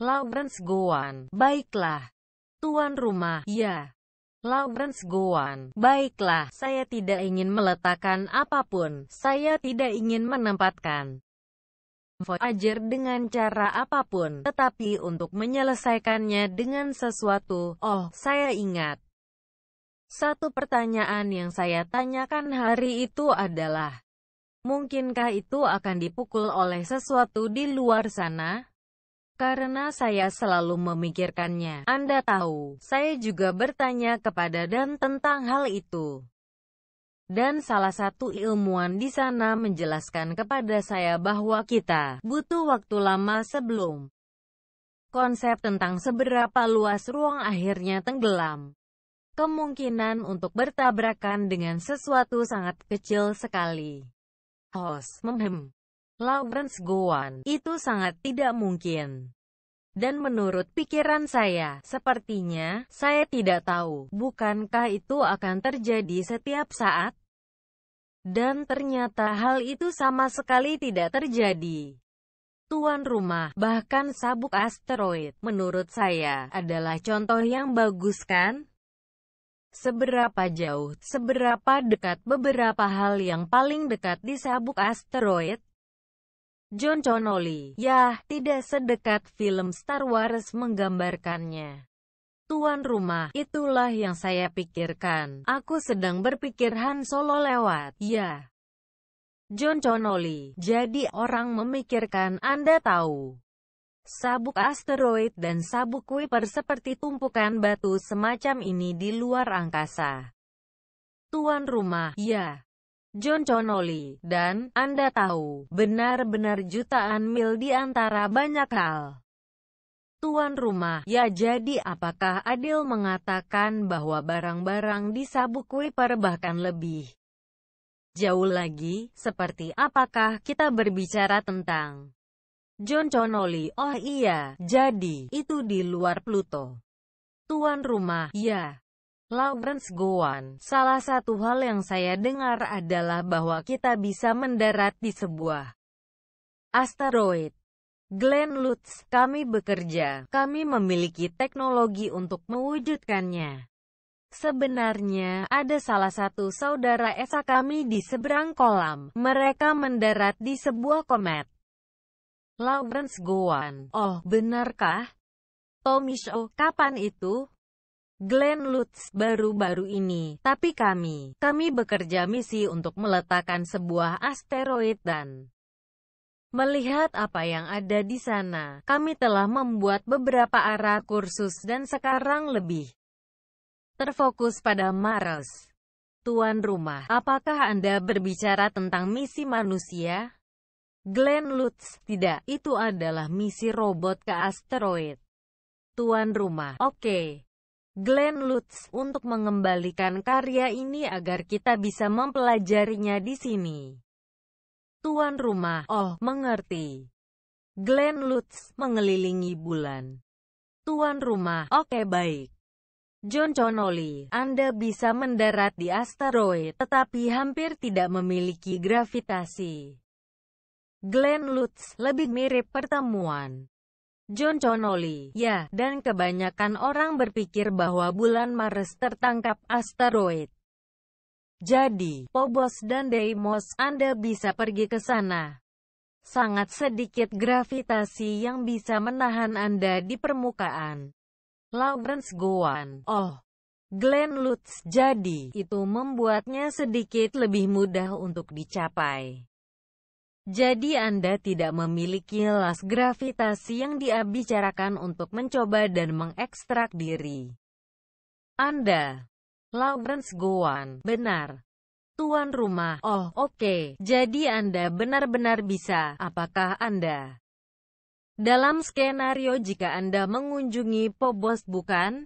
Lawrence Gowan, baiklah. Tuan rumah, ya. Lawrence Gowan, baiklah, saya tidak ingin meletakkan apapun, saya tidak ingin menempatkan. Voyager dengan cara apapun, tetapi untuk menyelesaikannya dengan sesuatu, oh, saya ingat. Satu pertanyaan yang saya tanyakan hari itu adalah, mungkinkah itu akan dipukul oleh sesuatu di luar sana? Karena saya selalu memikirkannya, Anda tahu, saya juga bertanya kepada dan tentang hal itu. Dan salah satu ilmuwan di sana menjelaskan kepada saya bahwa kita butuh waktu lama sebelum konsep tentang seberapa luas ruang akhirnya tenggelam. Kemungkinan untuk bertabrakan dengan sesuatu sangat kecil sekali. Host, memhem. Lawrence Gowan, itu sangat tidak mungkin. Dan menurut pikiran saya, sepertinya, saya tidak tahu, bukankah itu akan terjadi setiap saat? Dan ternyata hal itu sama sekali tidak terjadi. Tuan rumah, bahkan sabuk asteroid, menurut saya, adalah contoh yang bagus kan? Seberapa jauh, seberapa dekat beberapa hal yang paling dekat di sabuk asteroid? John Connolly, yah, tidak sedekat film Star Wars menggambarkannya. Tuan rumah, itulah yang saya pikirkan. Aku sedang berpikir Han Solo lewat, ya. John Connolly, jadi orang memikirkan Anda tahu. Sabuk asteroid dan sabuk Kuiper seperti tumpukan batu semacam ini di luar angkasa. Tuan rumah, ya. John Connolly, dan, Anda tahu, benar-benar jutaan mil di antara banyak hal. Tuan rumah, ya jadi apakah Adil mengatakan bahwa barang-barang di sabuk wiper bahkan lebih jauh lagi, seperti apakah kita berbicara tentang John Connolly, oh iya, jadi, itu di luar Pluto. Tuan rumah, ya, Lawrence Gowan, salah satu hal yang saya dengar adalah bahwa kita bisa mendarat di sebuah asteroid. Glenn Lutz, kami bekerja, kami memiliki teknologi untuk mewujudkannya. Sebenarnya, ada salah satu saudara Esa kami di seberang kolam. Mereka mendarat di sebuah komet. Lawrence Gowan, oh benarkah? Tommy Shaw, kapan itu? Glenn Lutz baru-baru ini, tapi kami, kami bekerja misi untuk meletakkan sebuah asteroid dan melihat apa yang ada di sana. Kami telah membuat beberapa arah kursus dan sekarang lebih terfokus pada Mars. Tuan rumah, apakah Anda berbicara tentang misi manusia? Glenn Lutz, tidak, itu adalah misi robot ke asteroid. Tuan rumah, oke. Okay. Glenn Lutz untuk mengembalikan karya ini agar kita bisa mempelajarinya di sini. Tuan rumah, oh, mengerti. Glenn Lutz mengelilingi bulan. Tuan rumah, oke okay, baik. John Connolly, Anda bisa mendarat di asteroid, tetapi hampir tidak memiliki gravitasi. Glenn Lutz, lebih mirip pertemuan. John Connolly. Ya, dan kebanyakan orang berpikir bahwa bulan Mars tertangkap asteroid. Jadi, Pobos dan Deimos, Anda bisa pergi ke sana. Sangat sedikit gravitasi yang bisa menahan Anda di permukaan. Lawrence Gowan, oh, Glenn Lutz, jadi, itu membuatnya sedikit lebih mudah untuk dicapai. Jadi Anda tidak memiliki las gravitasi yang diabicarakan untuk mencoba dan mengekstrak diri. Anda. Lawrence Gowan, benar. Tuan rumah, oh oke, okay. jadi Anda benar-benar bisa, apakah Anda? Dalam skenario jika Anda mengunjungi Pobos bukan?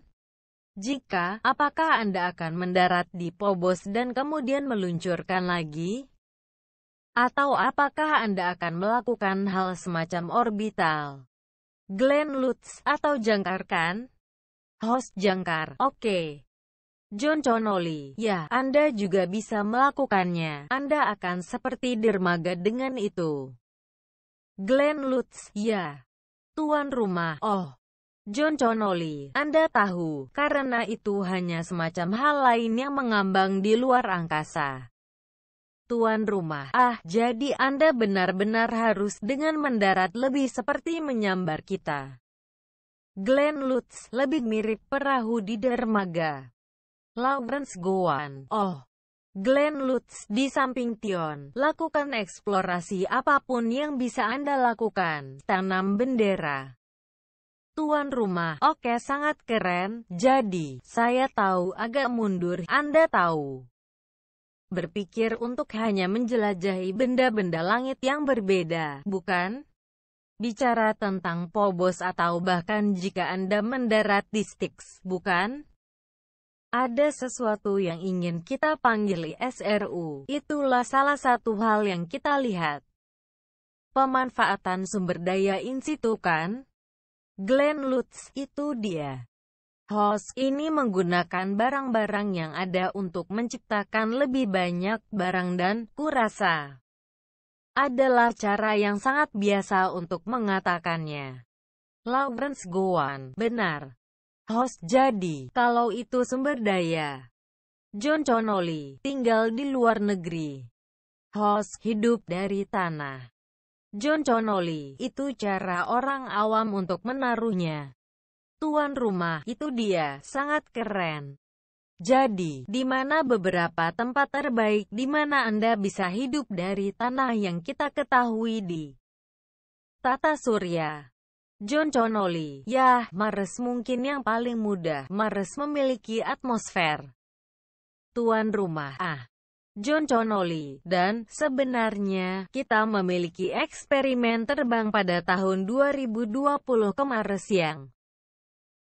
Jika, apakah Anda akan mendarat di Pobos dan kemudian meluncurkan lagi? Atau apakah Anda akan melakukan hal semacam orbital? Glenn Lutz atau jangkar kan? Host jangkar, oke. Okay. John Connolly, ya, Anda juga bisa melakukannya. Anda akan seperti dermaga dengan itu. Glenn Lutz, ya. Tuan rumah, oh. John Connolly, Anda tahu, karena itu hanya semacam hal lain yang mengambang di luar angkasa tuan rumah. Ah, jadi Anda benar-benar harus dengan mendarat lebih seperti menyambar kita. Glenn Lutz, lebih mirip perahu di dermaga. Lawrence Gowan, oh. Glenn Lutz, di samping Tion, lakukan eksplorasi apapun yang bisa Anda lakukan. Tanam bendera tuan rumah. Oke, sangat keren. Jadi, saya tahu agak mundur. Anda tahu berpikir untuk hanya menjelajahi benda-benda langit yang berbeda, bukan? Bicara tentang Pobos atau bahkan jika Anda mendarat di Styx, bukan? Ada sesuatu yang ingin kita panggil SRU, itulah salah satu hal yang kita lihat. Pemanfaatan sumber daya in kan? Glenn Lutz, itu dia. Host ini menggunakan barang-barang yang ada untuk menciptakan lebih banyak barang dan, kurasa, adalah cara yang sangat biasa untuk mengatakannya. Lawrence Gowan, benar. Host jadi, kalau itu sumber daya. John Connolly, tinggal di luar negeri. Host hidup dari tanah. John Connolly, itu cara orang awam untuk menaruhnya tuan rumah, itu dia, sangat keren. Jadi, di mana beberapa tempat terbaik di mana Anda bisa hidup dari tanah yang kita ketahui di Tata Surya. John Connolly, yah, Mars mungkin yang paling mudah, Mars memiliki atmosfer. Tuan rumah, ah. John Connolly, dan, sebenarnya, kita memiliki eksperimen terbang pada tahun 2020 ke Mars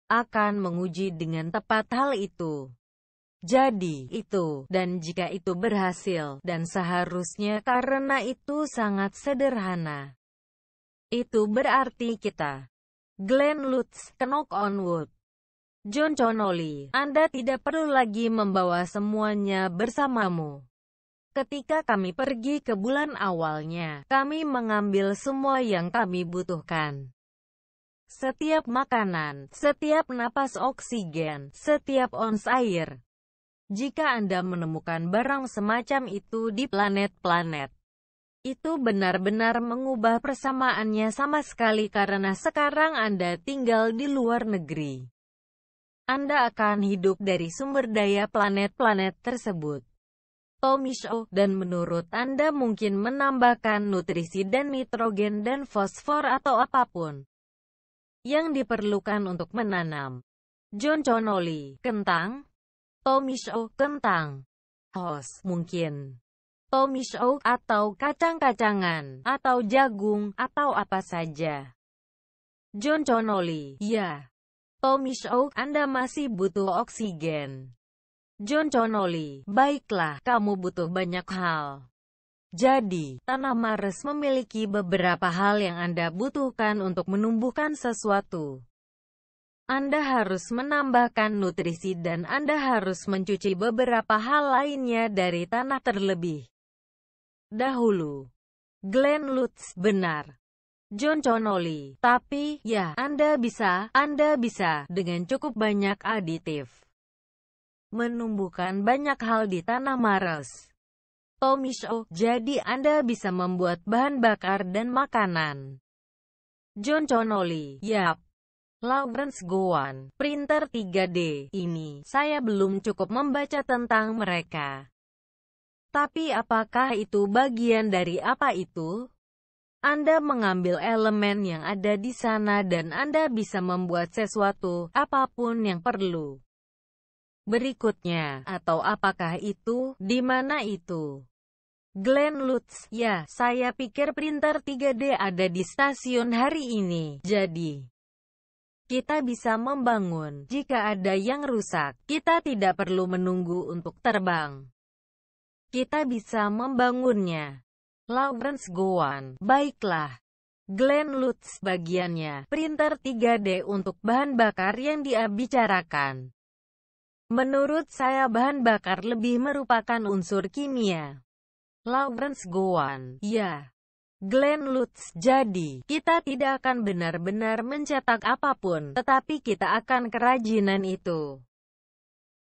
akan menguji dengan tepat hal itu. Jadi, itu, dan jika itu berhasil, dan seharusnya karena itu sangat sederhana. Itu berarti kita, Glenn Lutz, knock on wood. John Connolly, Anda tidak perlu lagi membawa semuanya bersamamu. Ketika kami pergi ke bulan awalnya, kami mengambil semua yang kami butuhkan setiap makanan, setiap napas oksigen, setiap ons air. Jika Anda menemukan barang semacam itu di planet-planet, itu benar-benar mengubah persamaannya sama sekali karena sekarang Anda tinggal di luar negeri. Anda akan hidup dari sumber daya planet-planet tersebut. Tommy dan menurut Anda mungkin menambahkan nutrisi dan nitrogen dan fosfor atau apapun yang diperlukan untuk menanam. John Connolly, kentang. Tommy Shaw, kentang. Hos, mungkin. Tommy Shaw, atau kacang-kacangan, atau jagung, atau apa saja. John Connolly, ya. Tommy Shaw, Anda masih butuh oksigen. John Connolly, baiklah, kamu butuh banyak hal. Jadi, tanah Mars memiliki beberapa hal yang Anda butuhkan untuk menumbuhkan sesuatu. Anda harus menambahkan nutrisi dan Anda harus mencuci beberapa hal lainnya dari tanah terlebih dahulu. Glenn Lutz, benar. John Connolly, tapi, ya, Anda bisa, Anda bisa, dengan cukup banyak aditif. Menumbuhkan banyak hal di tanah Mars. Tomisho, jadi Anda bisa membuat bahan bakar dan makanan. John Connolly, yap. Lawrence Gowan, printer 3D, ini, saya belum cukup membaca tentang mereka. Tapi apakah itu bagian dari apa itu? Anda mengambil elemen yang ada di sana dan Anda bisa membuat sesuatu, apapun yang perlu berikutnya, atau apakah itu, di mana itu? Glenn Lutz, ya, saya pikir printer 3D ada di stasiun hari ini, jadi kita bisa membangun. Jika ada yang rusak, kita tidak perlu menunggu untuk terbang. Kita bisa membangunnya. Lawrence Gowan, baiklah. Glenn Lutz bagiannya, printer 3D untuk bahan bakar yang dia bicarakan. Menurut saya bahan bakar lebih merupakan unsur kimia. Lawrence Gowan, ya. Glenn Lutz, jadi, kita tidak akan benar-benar mencetak apapun, tetapi kita akan kerajinan itu.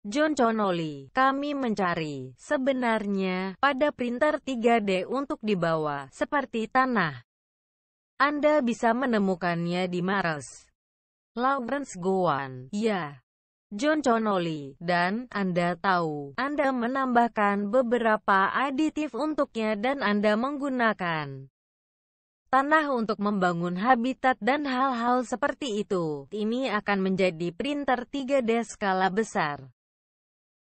John Connolly, kami mencari, sebenarnya, pada printer 3D untuk dibawa, seperti tanah. Anda bisa menemukannya di Mars. Lawrence Gowan, ya. John Connolly, dan Anda tahu, Anda menambahkan beberapa aditif untuknya dan Anda menggunakan tanah untuk membangun habitat dan hal-hal seperti itu. Ini akan menjadi printer 3D skala besar.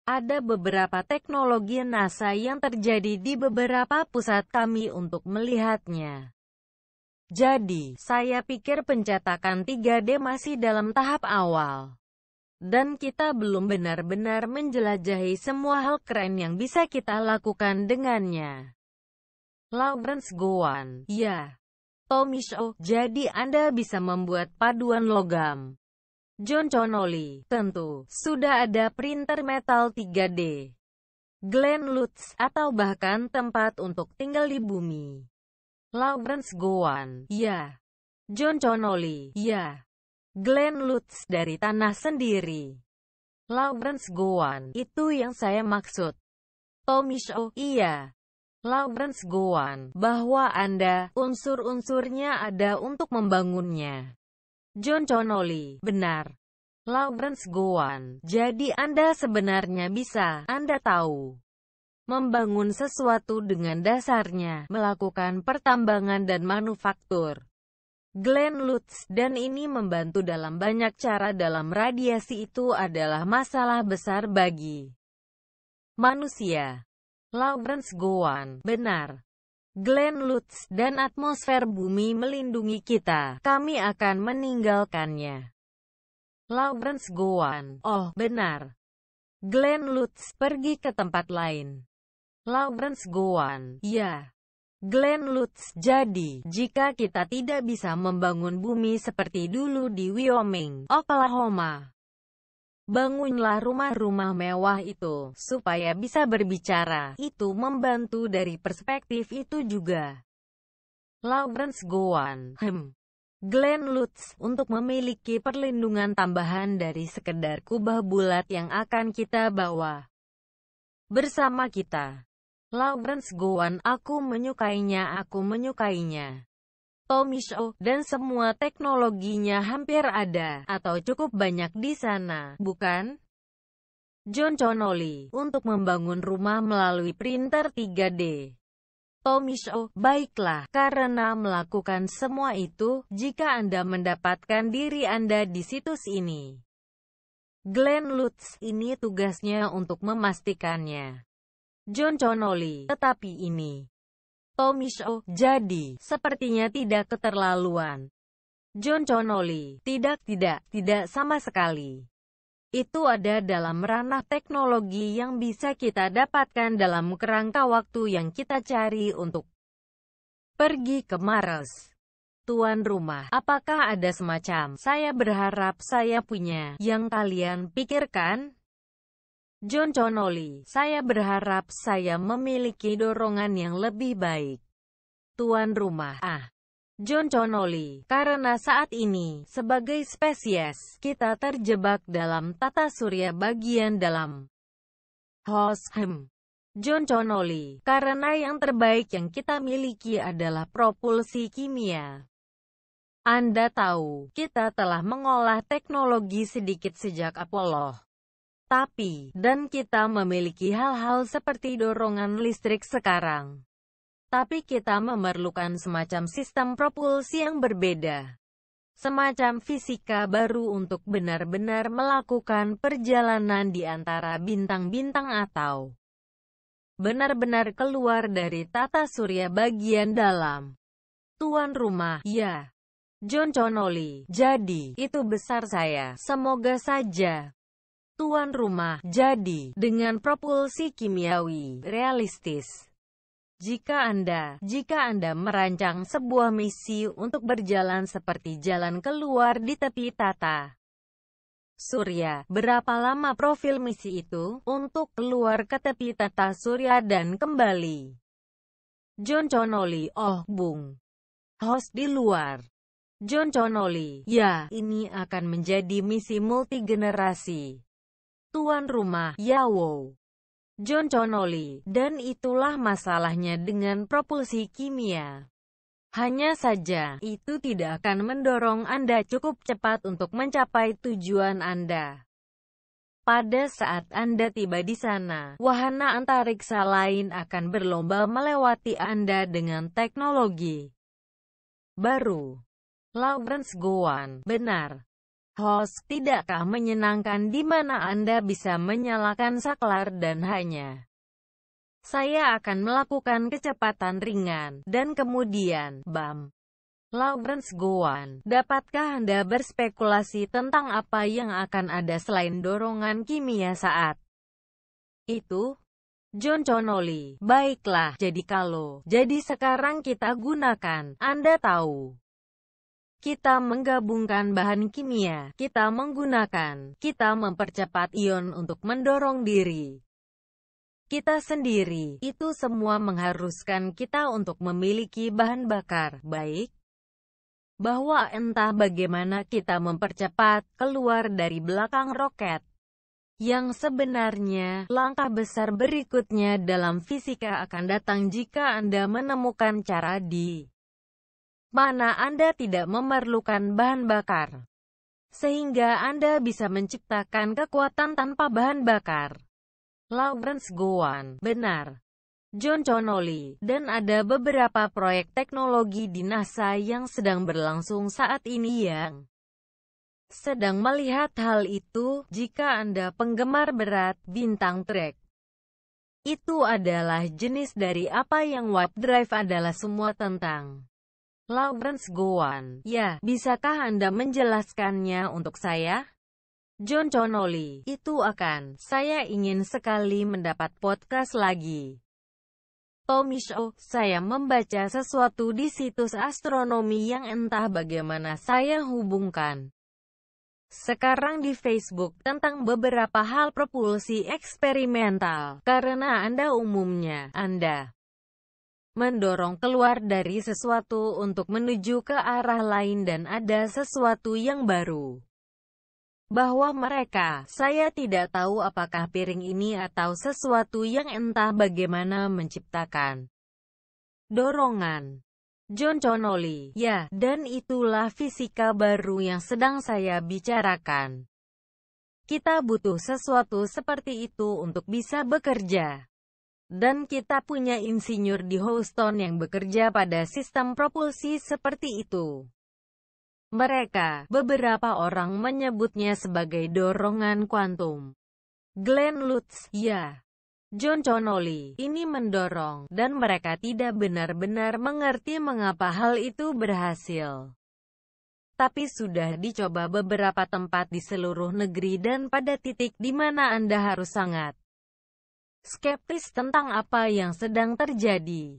Ada beberapa teknologi NASA yang terjadi di beberapa pusat kami untuk melihatnya. Jadi, saya pikir pencetakan 3D masih dalam tahap awal dan kita belum benar-benar menjelajahi semua hal keren yang bisa kita lakukan dengannya. Lawrence Gowan, ya. Tommy Shaw, jadi Anda bisa membuat paduan logam. John Connolly, tentu, sudah ada printer metal 3D. Glenn Lutz, atau bahkan tempat untuk tinggal di bumi. Lawrence Gowan, ya. John Connolly, ya. Glenn Lutz dari tanah sendiri. Lawrence Gowan, itu yang saya maksud. Tommy Shaw, iya. Lawrence Gowan, bahwa Anda, unsur-unsurnya ada untuk membangunnya. John Connolly, benar. Lawrence Gowan, jadi Anda sebenarnya bisa, Anda tahu. Membangun sesuatu dengan dasarnya, melakukan pertambangan dan manufaktur. Glenn Lutz, dan ini membantu dalam banyak cara dalam radiasi itu adalah masalah besar bagi manusia. Lawrence Gowan, benar. Glenn Lutz, dan atmosfer bumi melindungi kita, kami akan meninggalkannya. Lawrence Gowan, oh, benar. Glenn Lutz, pergi ke tempat lain. Lawrence Gowan, ya. Glenn Lutz, jadi, jika kita tidak bisa membangun bumi seperti dulu di Wyoming, Oklahoma, bangunlah rumah-rumah mewah itu, supaya bisa berbicara, itu membantu dari perspektif itu juga. Lawrence Gowan, hem. Glenn Lutz, untuk memiliki perlindungan tambahan dari sekedar kubah bulat yang akan kita bawa bersama kita. Lawrence Gowan, aku menyukainya, aku menyukainya. Tommy Shaw, dan semua teknologinya hampir ada, atau cukup banyak di sana, bukan? John Connolly, untuk membangun rumah melalui printer 3D. Tommy Shaw, baiklah, karena melakukan semua itu, jika Anda mendapatkan diri Anda di situs ini. Glenn Lutz, ini tugasnya untuk memastikannya. John Connolly. Tetapi ini, Tommy Shaw, jadi, sepertinya tidak keterlaluan. John Connolly, tidak, tidak, tidak sama sekali. Itu ada dalam ranah teknologi yang bisa kita dapatkan dalam kerangka waktu yang kita cari untuk pergi ke Mars. Tuan rumah, apakah ada semacam, saya berharap saya punya, yang kalian pikirkan? John Connolly, saya berharap saya memiliki dorongan yang lebih baik. Tuan rumah, ah. John Connolly, karena saat ini, sebagai spesies, kita terjebak dalam tata surya bagian dalam. Host, hem. John Connolly, karena yang terbaik yang kita miliki adalah propulsi kimia. Anda tahu, kita telah mengolah teknologi sedikit sejak Apollo tapi, dan kita memiliki hal-hal seperti dorongan listrik sekarang. Tapi kita memerlukan semacam sistem propulsi yang berbeda. Semacam fisika baru untuk benar-benar melakukan perjalanan di antara bintang-bintang atau benar-benar keluar dari tata surya bagian dalam. Tuan rumah, ya. John Connolly, jadi, itu besar saya, semoga saja tuan rumah. Jadi, dengan propulsi kimiawi, realistis. Jika Anda, jika Anda merancang sebuah misi untuk berjalan seperti jalan keluar di tepi tata surya, berapa lama profil misi itu untuk keluar ke tepi tata surya dan kembali? John Connolly, oh, Bung. Host di luar. John Connolly, ya, ini akan menjadi misi multigenerasi tuan rumah Yawo John Connolly, dan itulah masalahnya dengan propulsi kimia. Hanya saja, itu tidak akan mendorong Anda cukup cepat untuk mencapai tujuan Anda. Pada saat Anda tiba di sana, wahana antariksa lain akan berlomba melewati Anda dengan teknologi baru. Lawrence Gowan, benar. Host, tidakkah menyenangkan di mana Anda bisa menyalakan saklar dan hanya saya akan melakukan kecepatan ringan, dan kemudian, bam. Lawrence Gowan, dapatkah Anda berspekulasi tentang apa yang akan ada selain dorongan kimia saat itu? John Connolly, baiklah, jadi kalau, jadi sekarang kita gunakan, Anda tahu. Kita menggabungkan bahan kimia, kita menggunakan, kita mempercepat ion untuk mendorong diri kita sendiri. Itu semua mengharuskan kita untuk memiliki bahan bakar, baik bahwa entah bagaimana kita mempercepat keluar dari belakang roket. Yang sebenarnya, langkah besar berikutnya dalam fisika akan datang jika Anda menemukan cara di mana Anda tidak memerlukan bahan bakar. Sehingga Anda bisa menciptakan kekuatan tanpa bahan bakar. Lawrence Gowan, benar. John Connolly, dan ada beberapa proyek teknologi di NASA yang sedang berlangsung saat ini yang sedang melihat hal itu. Jika Anda penggemar berat, bintang trek itu adalah jenis dari apa yang warp drive adalah semua tentang Lawrence Gowan. Ya, bisakah Anda menjelaskannya untuk saya? John Connolly, itu akan, saya ingin sekali mendapat podcast lagi. Tommy Shaw, saya membaca sesuatu di situs astronomi yang entah bagaimana saya hubungkan. Sekarang di Facebook tentang beberapa hal propulsi eksperimental, karena Anda umumnya, Anda mendorong keluar dari sesuatu untuk menuju ke arah lain dan ada sesuatu yang baru. Bahwa mereka, saya tidak tahu apakah piring ini atau sesuatu yang entah bagaimana menciptakan dorongan. John Connolly, ya, dan itulah fisika baru yang sedang saya bicarakan. Kita butuh sesuatu seperti itu untuk bisa bekerja. Dan kita punya insinyur di Houston yang bekerja pada sistem propulsi seperti itu. Mereka, beberapa orang menyebutnya sebagai dorongan kuantum. Glenn Lutz, ya. John Connolly, ini mendorong, dan mereka tidak benar-benar mengerti mengapa hal itu berhasil. Tapi sudah dicoba beberapa tempat di seluruh negeri dan pada titik di mana Anda harus sangat skeptis tentang apa yang sedang terjadi.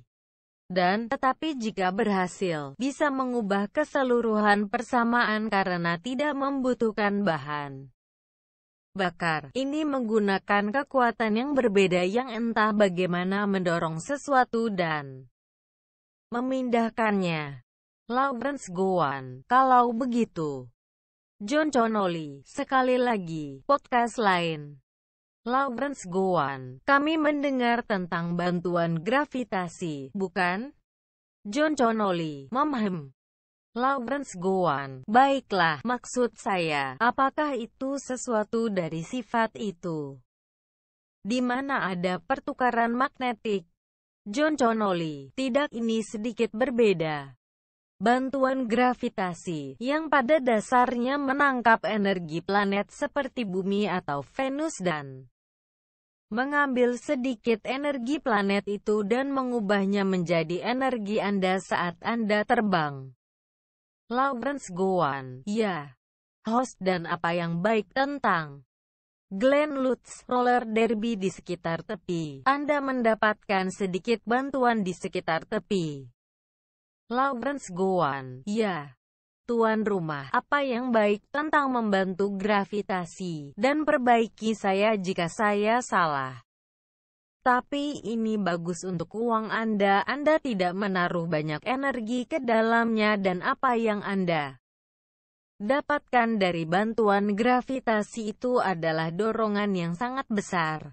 Dan, tetapi jika berhasil, bisa mengubah keseluruhan persamaan karena tidak membutuhkan bahan bakar. Ini menggunakan kekuatan yang berbeda yang entah bagaimana mendorong sesuatu dan memindahkannya. Lawrence Gowan, kalau begitu. John Connolly, sekali lagi, podcast lain. Lawrence Gowan, kami mendengar tentang bantuan gravitasi, bukan? John Connolly, memahem. Lawrence Gowan, baiklah, maksud saya, apakah itu sesuatu dari sifat itu? Di mana ada pertukaran magnetik? John Connolly, tidak ini sedikit berbeda. Bantuan gravitasi, yang pada dasarnya menangkap energi planet seperti bumi atau Venus dan mengambil sedikit energi planet itu dan mengubahnya menjadi energi Anda saat Anda terbang. Lawrence Gowan, ya, host dan apa yang baik tentang Glenn Lutz Roller Derby di sekitar tepi. Anda mendapatkan sedikit bantuan di sekitar tepi. Lawrence Gowan, ya tuan rumah, apa yang baik tentang membantu gravitasi, dan perbaiki saya jika saya salah. Tapi ini bagus untuk uang Anda, Anda tidak menaruh banyak energi ke dalamnya dan apa yang Anda dapatkan dari bantuan gravitasi itu adalah dorongan yang sangat besar.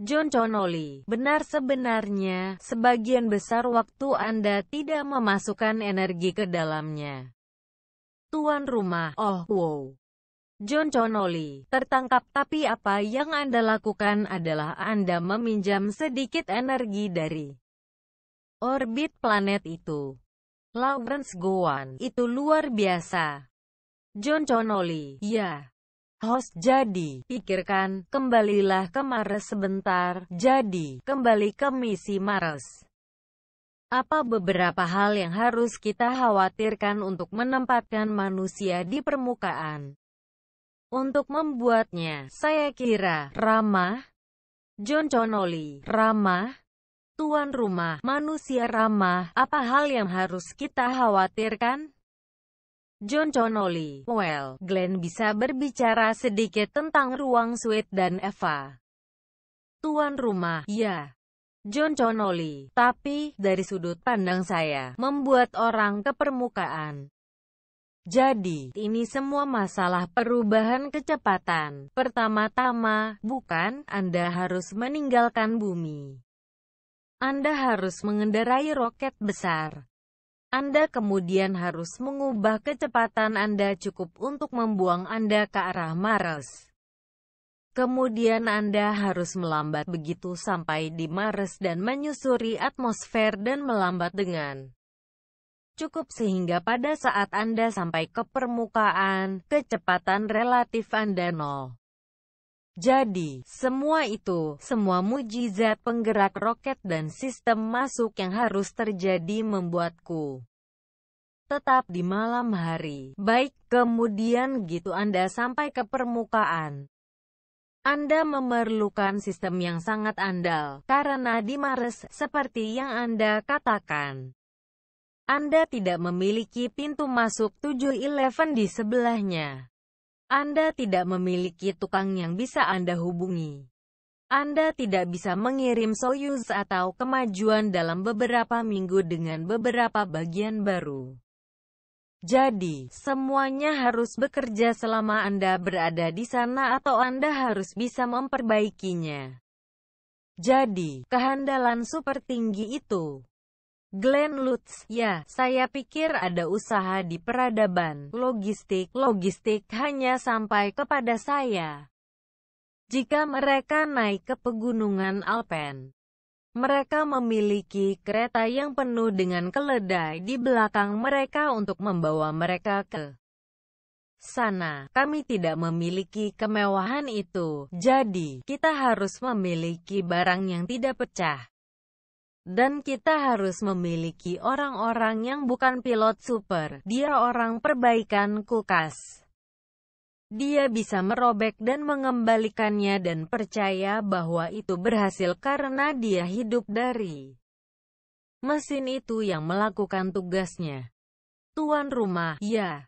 John Connolly, benar sebenarnya, sebagian besar waktu Anda tidak memasukkan energi ke dalamnya tuan rumah, oh wow. John Connolly, tertangkap tapi apa yang Anda lakukan adalah Anda meminjam sedikit energi dari orbit planet itu. Lawrence Gowan, itu luar biasa. John Connolly, ya. Host jadi, pikirkan, kembalilah ke Mars sebentar, jadi, kembali ke misi Mars. Apa beberapa hal yang harus kita khawatirkan untuk menempatkan manusia di permukaan? Untuk membuatnya, saya kira, ramah, John Connolly, ramah, tuan rumah, manusia ramah, apa hal yang harus kita khawatirkan? John Connolly, well, Glenn bisa berbicara sedikit tentang ruang suite dan Eva. Tuan rumah, ya, John Connolly, tapi dari sudut pandang saya, membuat orang ke permukaan. Jadi, ini semua masalah perubahan kecepatan. Pertama-tama, bukan, Anda harus meninggalkan bumi. Anda harus mengendarai roket besar. Anda kemudian harus mengubah kecepatan Anda cukup untuk membuang Anda ke arah Mars. Kemudian Anda harus melambat begitu sampai di Mars dan menyusuri atmosfer dan melambat dengan cukup sehingga pada saat Anda sampai ke permukaan, kecepatan relatif Anda nol. Jadi, semua itu, semua mujizat penggerak roket dan sistem masuk yang harus terjadi membuatku tetap di malam hari. Baik, kemudian gitu Anda sampai ke permukaan. Anda memerlukan sistem yang sangat andal, karena di Mars, seperti yang Anda katakan, Anda tidak memiliki pintu masuk 7-Eleven di sebelahnya. Anda tidak memiliki tukang yang bisa Anda hubungi. Anda tidak bisa mengirim Soyuz atau kemajuan dalam beberapa minggu dengan beberapa bagian baru. Jadi, semuanya harus bekerja selama Anda berada di sana atau Anda harus bisa memperbaikinya. Jadi, kehandalan super tinggi itu. Glenn Lutz, ya, saya pikir ada usaha di peradaban, logistik, logistik hanya sampai kepada saya. Jika mereka naik ke pegunungan Alpen, mereka memiliki kereta yang penuh dengan keledai di belakang mereka untuk membawa mereka ke sana. Kami tidak memiliki kemewahan itu, jadi kita harus memiliki barang yang tidak pecah. Dan kita harus memiliki orang-orang yang bukan pilot super, dia orang perbaikan kulkas. Dia bisa merobek dan mengembalikannya dan percaya bahwa itu berhasil karena dia hidup dari mesin itu yang melakukan tugasnya. Tuan rumah, ya.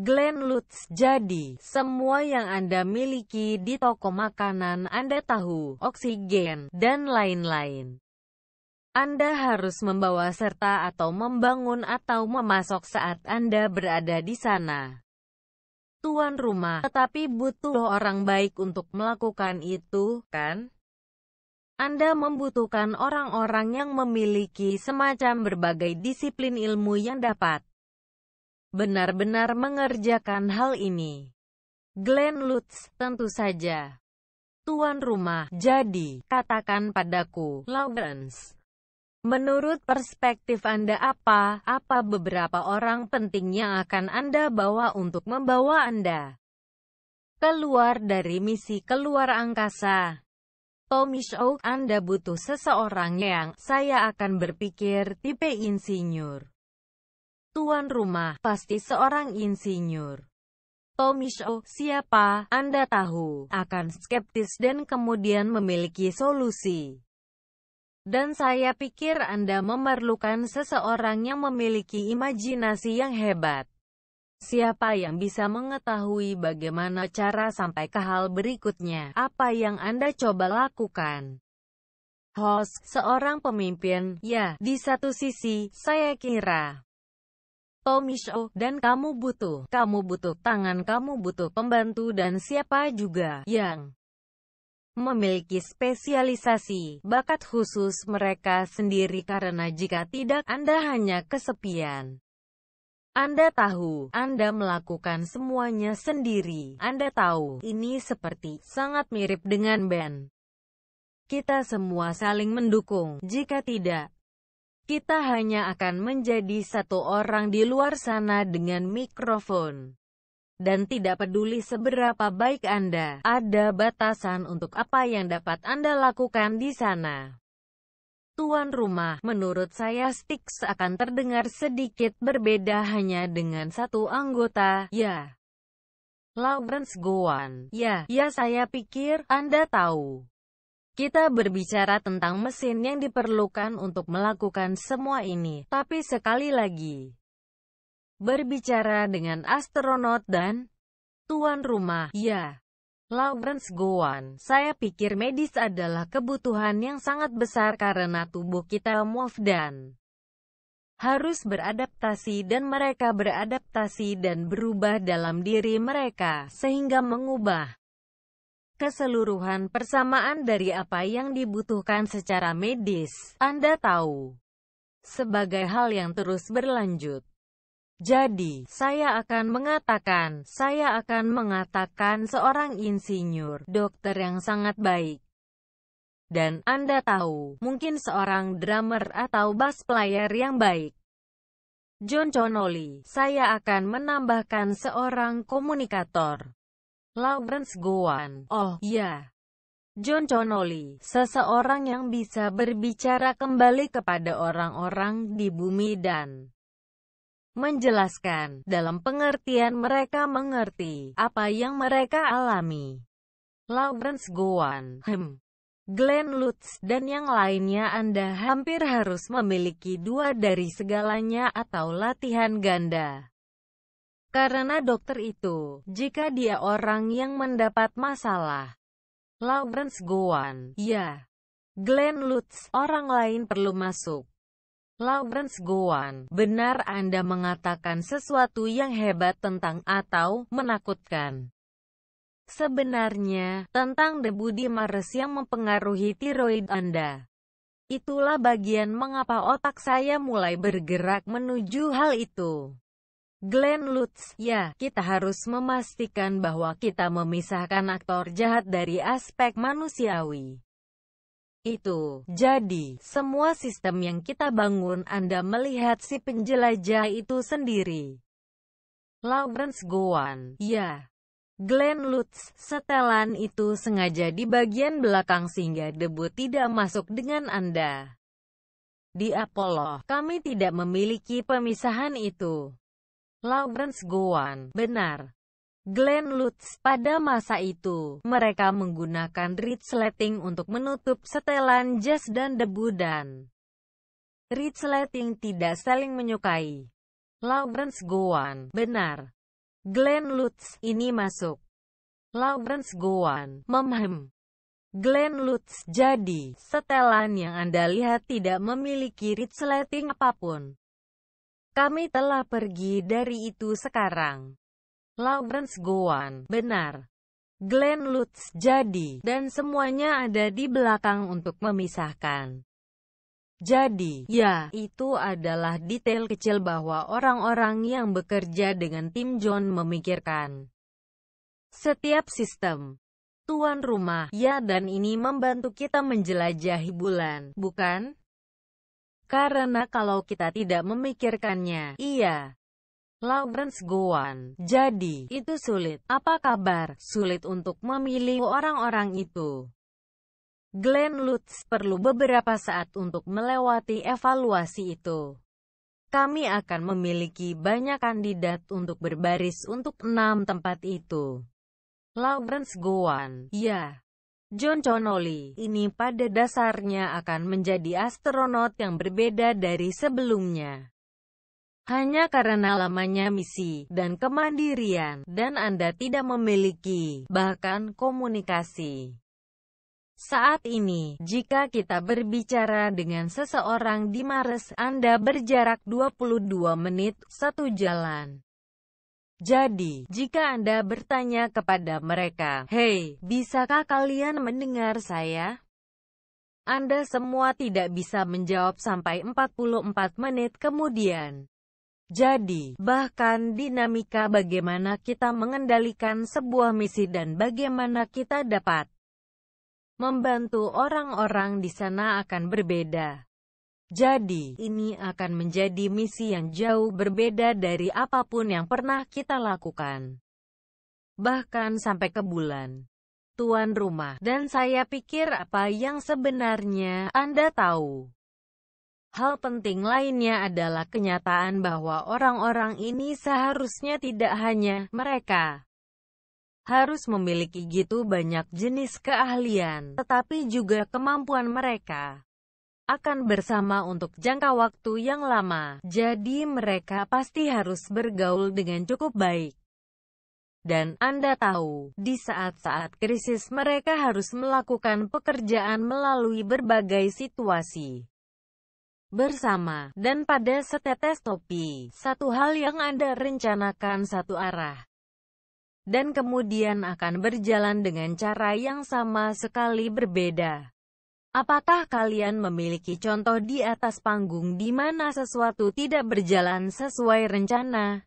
Glenn Lutz, jadi, semua yang Anda miliki di toko makanan Anda tahu, oksigen, dan lain-lain. Anda harus membawa serta atau membangun atau memasok saat Anda berada di sana tuan rumah, tetapi butuh orang baik untuk melakukan itu, kan? Anda membutuhkan orang-orang yang memiliki semacam berbagai disiplin ilmu yang dapat benar-benar mengerjakan hal ini. Glenn Lutz, tentu saja. Tuan rumah, jadi, katakan padaku, Lawrence. Menurut perspektif Anda apa, apa beberapa orang penting yang akan Anda bawa untuk membawa Anda keluar dari misi keluar angkasa? Tommy Shaw, Anda butuh seseorang yang, saya akan berpikir, tipe insinyur. Tuan rumah, pasti seorang insinyur. Tommy Shaw, siapa, Anda tahu, akan skeptis dan kemudian memiliki solusi. Dan saya pikir Anda memerlukan seseorang yang memiliki imajinasi yang hebat. Siapa yang bisa mengetahui bagaimana cara sampai ke hal berikutnya, apa yang Anda coba lakukan? Host, seorang pemimpin, ya, di satu sisi, saya kira. Tommy Show, dan kamu butuh, kamu butuh tangan, kamu butuh pembantu dan siapa juga, yang memiliki spesialisasi, bakat khusus mereka sendiri karena jika tidak, Anda hanya kesepian. Anda tahu, Anda melakukan semuanya sendiri. Anda tahu, ini seperti sangat mirip dengan band. Kita semua saling mendukung, jika tidak, kita hanya akan menjadi satu orang di luar sana dengan mikrofon dan tidak peduli seberapa baik Anda, ada batasan untuk apa yang dapat Anda lakukan di sana. Tuan rumah, menurut saya Styx akan terdengar sedikit berbeda hanya dengan satu anggota, ya. Lawrence Gowan, ya, ya saya pikir, Anda tahu. Kita berbicara tentang mesin yang diperlukan untuk melakukan semua ini, tapi sekali lagi, berbicara dengan astronot dan tuan rumah. Ya, Lawrence Gowan, saya pikir medis adalah kebutuhan yang sangat besar karena tubuh kita move dan harus beradaptasi dan mereka beradaptasi dan berubah dalam diri mereka, sehingga mengubah keseluruhan persamaan dari apa yang dibutuhkan secara medis. Anda tahu, sebagai hal yang terus berlanjut. Jadi, saya akan mengatakan, saya akan mengatakan seorang insinyur, dokter yang sangat baik. Dan, Anda tahu, mungkin seorang drummer atau bass player yang baik. John Connolly, saya akan menambahkan seorang komunikator. Lawrence Gowan, oh, ya. John Connolly, seseorang yang bisa berbicara kembali kepada orang-orang di bumi dan menjelaskan, dalam pengertian mereka mengerti, apa yang mereka alami. Lawrence Gowan, Hem, Glenn Lutz, dan yang lainnya Anda hampir harus memiliki dua dari segalanya atau latihan ganda. Karena dokter itu, jika dia orang yang mendapat masalah, Lawrence Gowan, ya, Glenn Lutz, orang lain perlu masuk. Lawrence Gowan, benar Anda mengatakan sesuatu yang hebat tentang atau menakutkan. Sebenarnya, tentang debu di Mars yang mempengaruhi tiroid Anda. Itulah bagian mengapa otak saya mulai bergerak menuju hal itu. Glenn Lutz, ya, kita harus memastikan bahwa kita memisahkan aktor jahat dari aspek manusiawi itu. Jadi, semua sistem yang kita bangun Anda melihat si penjelajah itu sendiri. Lawrence Gowan, ya. Glenn Lutz, setelan itu sengaja di bagian belakang sehingga debu tidak masuk dengan Anda. Di Apollo, kami tidak memiliki pemisahan itu. Lawrence Gowan, benar. Glenn Lutz. Pada masa itu, mereka menggunakan ritsleting untuk menutup setelan jas dan debu dan ritsleting tidak saling menyukai. Lawrence Gowan, benar. Glenn Lutz, ini masuk. Lawrence Gowan, memaham. Glenn Lutz, jadi, setelan yang Anda lihat tidak memiliki ritsleting apapun. Kami telah pergi dari itu sekarang. Lawrence Gowan. Benar. Glenn Lutz jadi, dan semuanya ada di belakang untuk memisahkan. Jadi, ya, itu adalah detail kecil bahwa orang-orang yang bekerja dengan tim John memikirkan setiap sistem tuan rumah, ya dan ini membantu kita menjelajahi bulan, bukan? Karena kalau kita tidak memikirkannya, iya, Lawrence Gowan. Jadi, itu sulit. Apa kabar? Sulit untuk memilih orang-orang itu. Glenn Lutz perlu beberapa saat untuk melewati evaluasi itu. Kami akan memiliki banyak kandidat untuk berbaris untuk enam tempat itu. Lawrence Gowan, ya. John Connolly, ini pada dasarnya akan menjadi astronot yang berbeda dari sebelumnya hanya karena lamanya misi dan kemandirian, dan Anda tidak memiliki, bahkan komunikasi. Saat ini, jika kita berbicara dengan seseorang di Mars Anda berjarak 22 menit, satu jalan. Jadi, jika Anda bertanya kepada mereka, Hei, bisakah kalian mendengar saya? Anda semua tidak bisa menjawab sampai 44 menit kemudian. Jadi, bahkan dinamika bagaimana kita mengendalikan sebuah misi dan bagaimana kita dapat membantu orang-orang di sana akan berbeda. Jadi, ini akan menjadi misi yang jauh berbeda dari apapun yang pernah kita lakukan. Bahkan sampai ke bulan. Tuan rumah, dan saya pikir apa yang sebenarnya Anda tahu. Hal penting lainnya adalah kenyataan bahwa orang-orang ini seharusnya tidak hanya mereka harus memiliki gitu banyak jenis keahlian, tetapi juga kemampuan mereka akan bersama untuk jangka waktu yang lama. Jadi mereka pasti harus bergaul dengan cukup baik. Dan Anda tahu, di saat-saat krisis mereka harus melakukan pekerjaan melalui berbagai situasi bersama, dan pada setetes topi. Satu hal yang Anda rencanakan satu arah, dan kemudian akan berjalan dengan cara yang sama sekali berbeda. Apakah kalian memiliki contoh di atas panggung di mana sesuatu tidak berjalan sesuai rencana?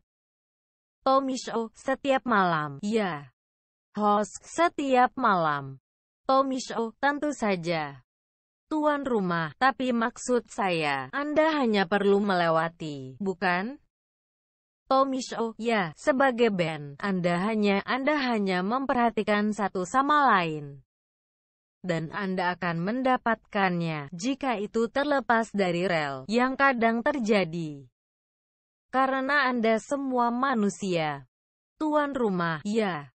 Tommy Show, setiap malam, ya. Host, setiap malam. Tommy Show, tentu saja tuan rumah, tapi maksud saya, Anda hanya perlu melewati, bukan? Tommy oh, Show, oh, ya, sebagai band, Anda hanya, Anda hanya memperhatikan satu sama lain. Dan Anda akan mendapatkannya, jika itu terlepas dari rel, yang kadang terjadi. Karena Anda semua manusia. Tuan rumah, ya.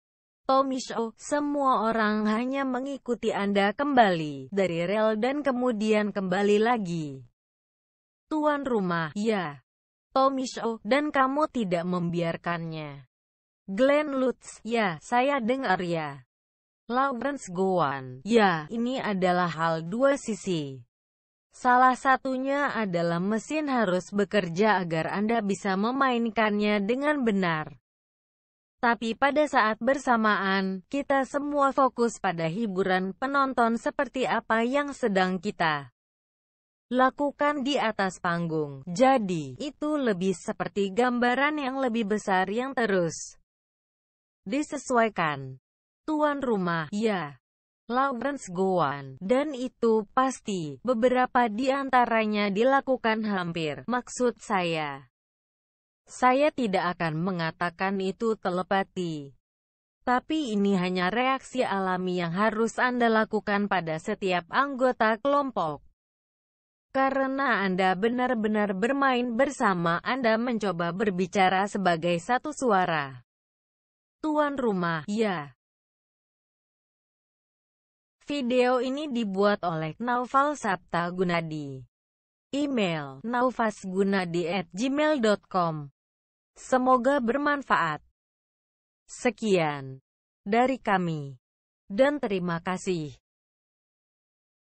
Tommy Show, semua orang hanya mengikuti Anda kembali dari rel dan kemudian kembali lagi. Tuan rumah, ya. Tommy Show, dan kamu tidak membiarkannya. Glenn Lutz, ya, saya dengar ya. Lawrence Gowan, ya, ini adalah hal dua sisi. Salah satunya adalah mesin harus bekerja agar Anda bisa memainkannya dengan benar. Tapi pada saat bersamaan, kita semua fokus pada hiburan penonton seperti apa yang sedang kita lakukan di atas panggung. Jadi, itu lebih seperti gambaran yang lebih besar yang terus disesuaikan. Tuan rumah, ya. Lawrence Gowan, dan itu pasti, beberapa di antaranya dilakukan hampir, maksud saya. Saya tidak akan mengatakan itu telepati. Tapi ini hanya reaksi alami yang harus Anda lakukan pada setiap anggota kelompok. Karena Anda benar-benar bermain bersama, Anda mencoba berbicara sebagai satu suara. Tuan rumah, ya. Video ini dibuat oleh Naufal Sapta Gunadi. Email naufasgunadi@gmail.com Semoga bermanfaat. Sekian dari kami, dan terima kasih.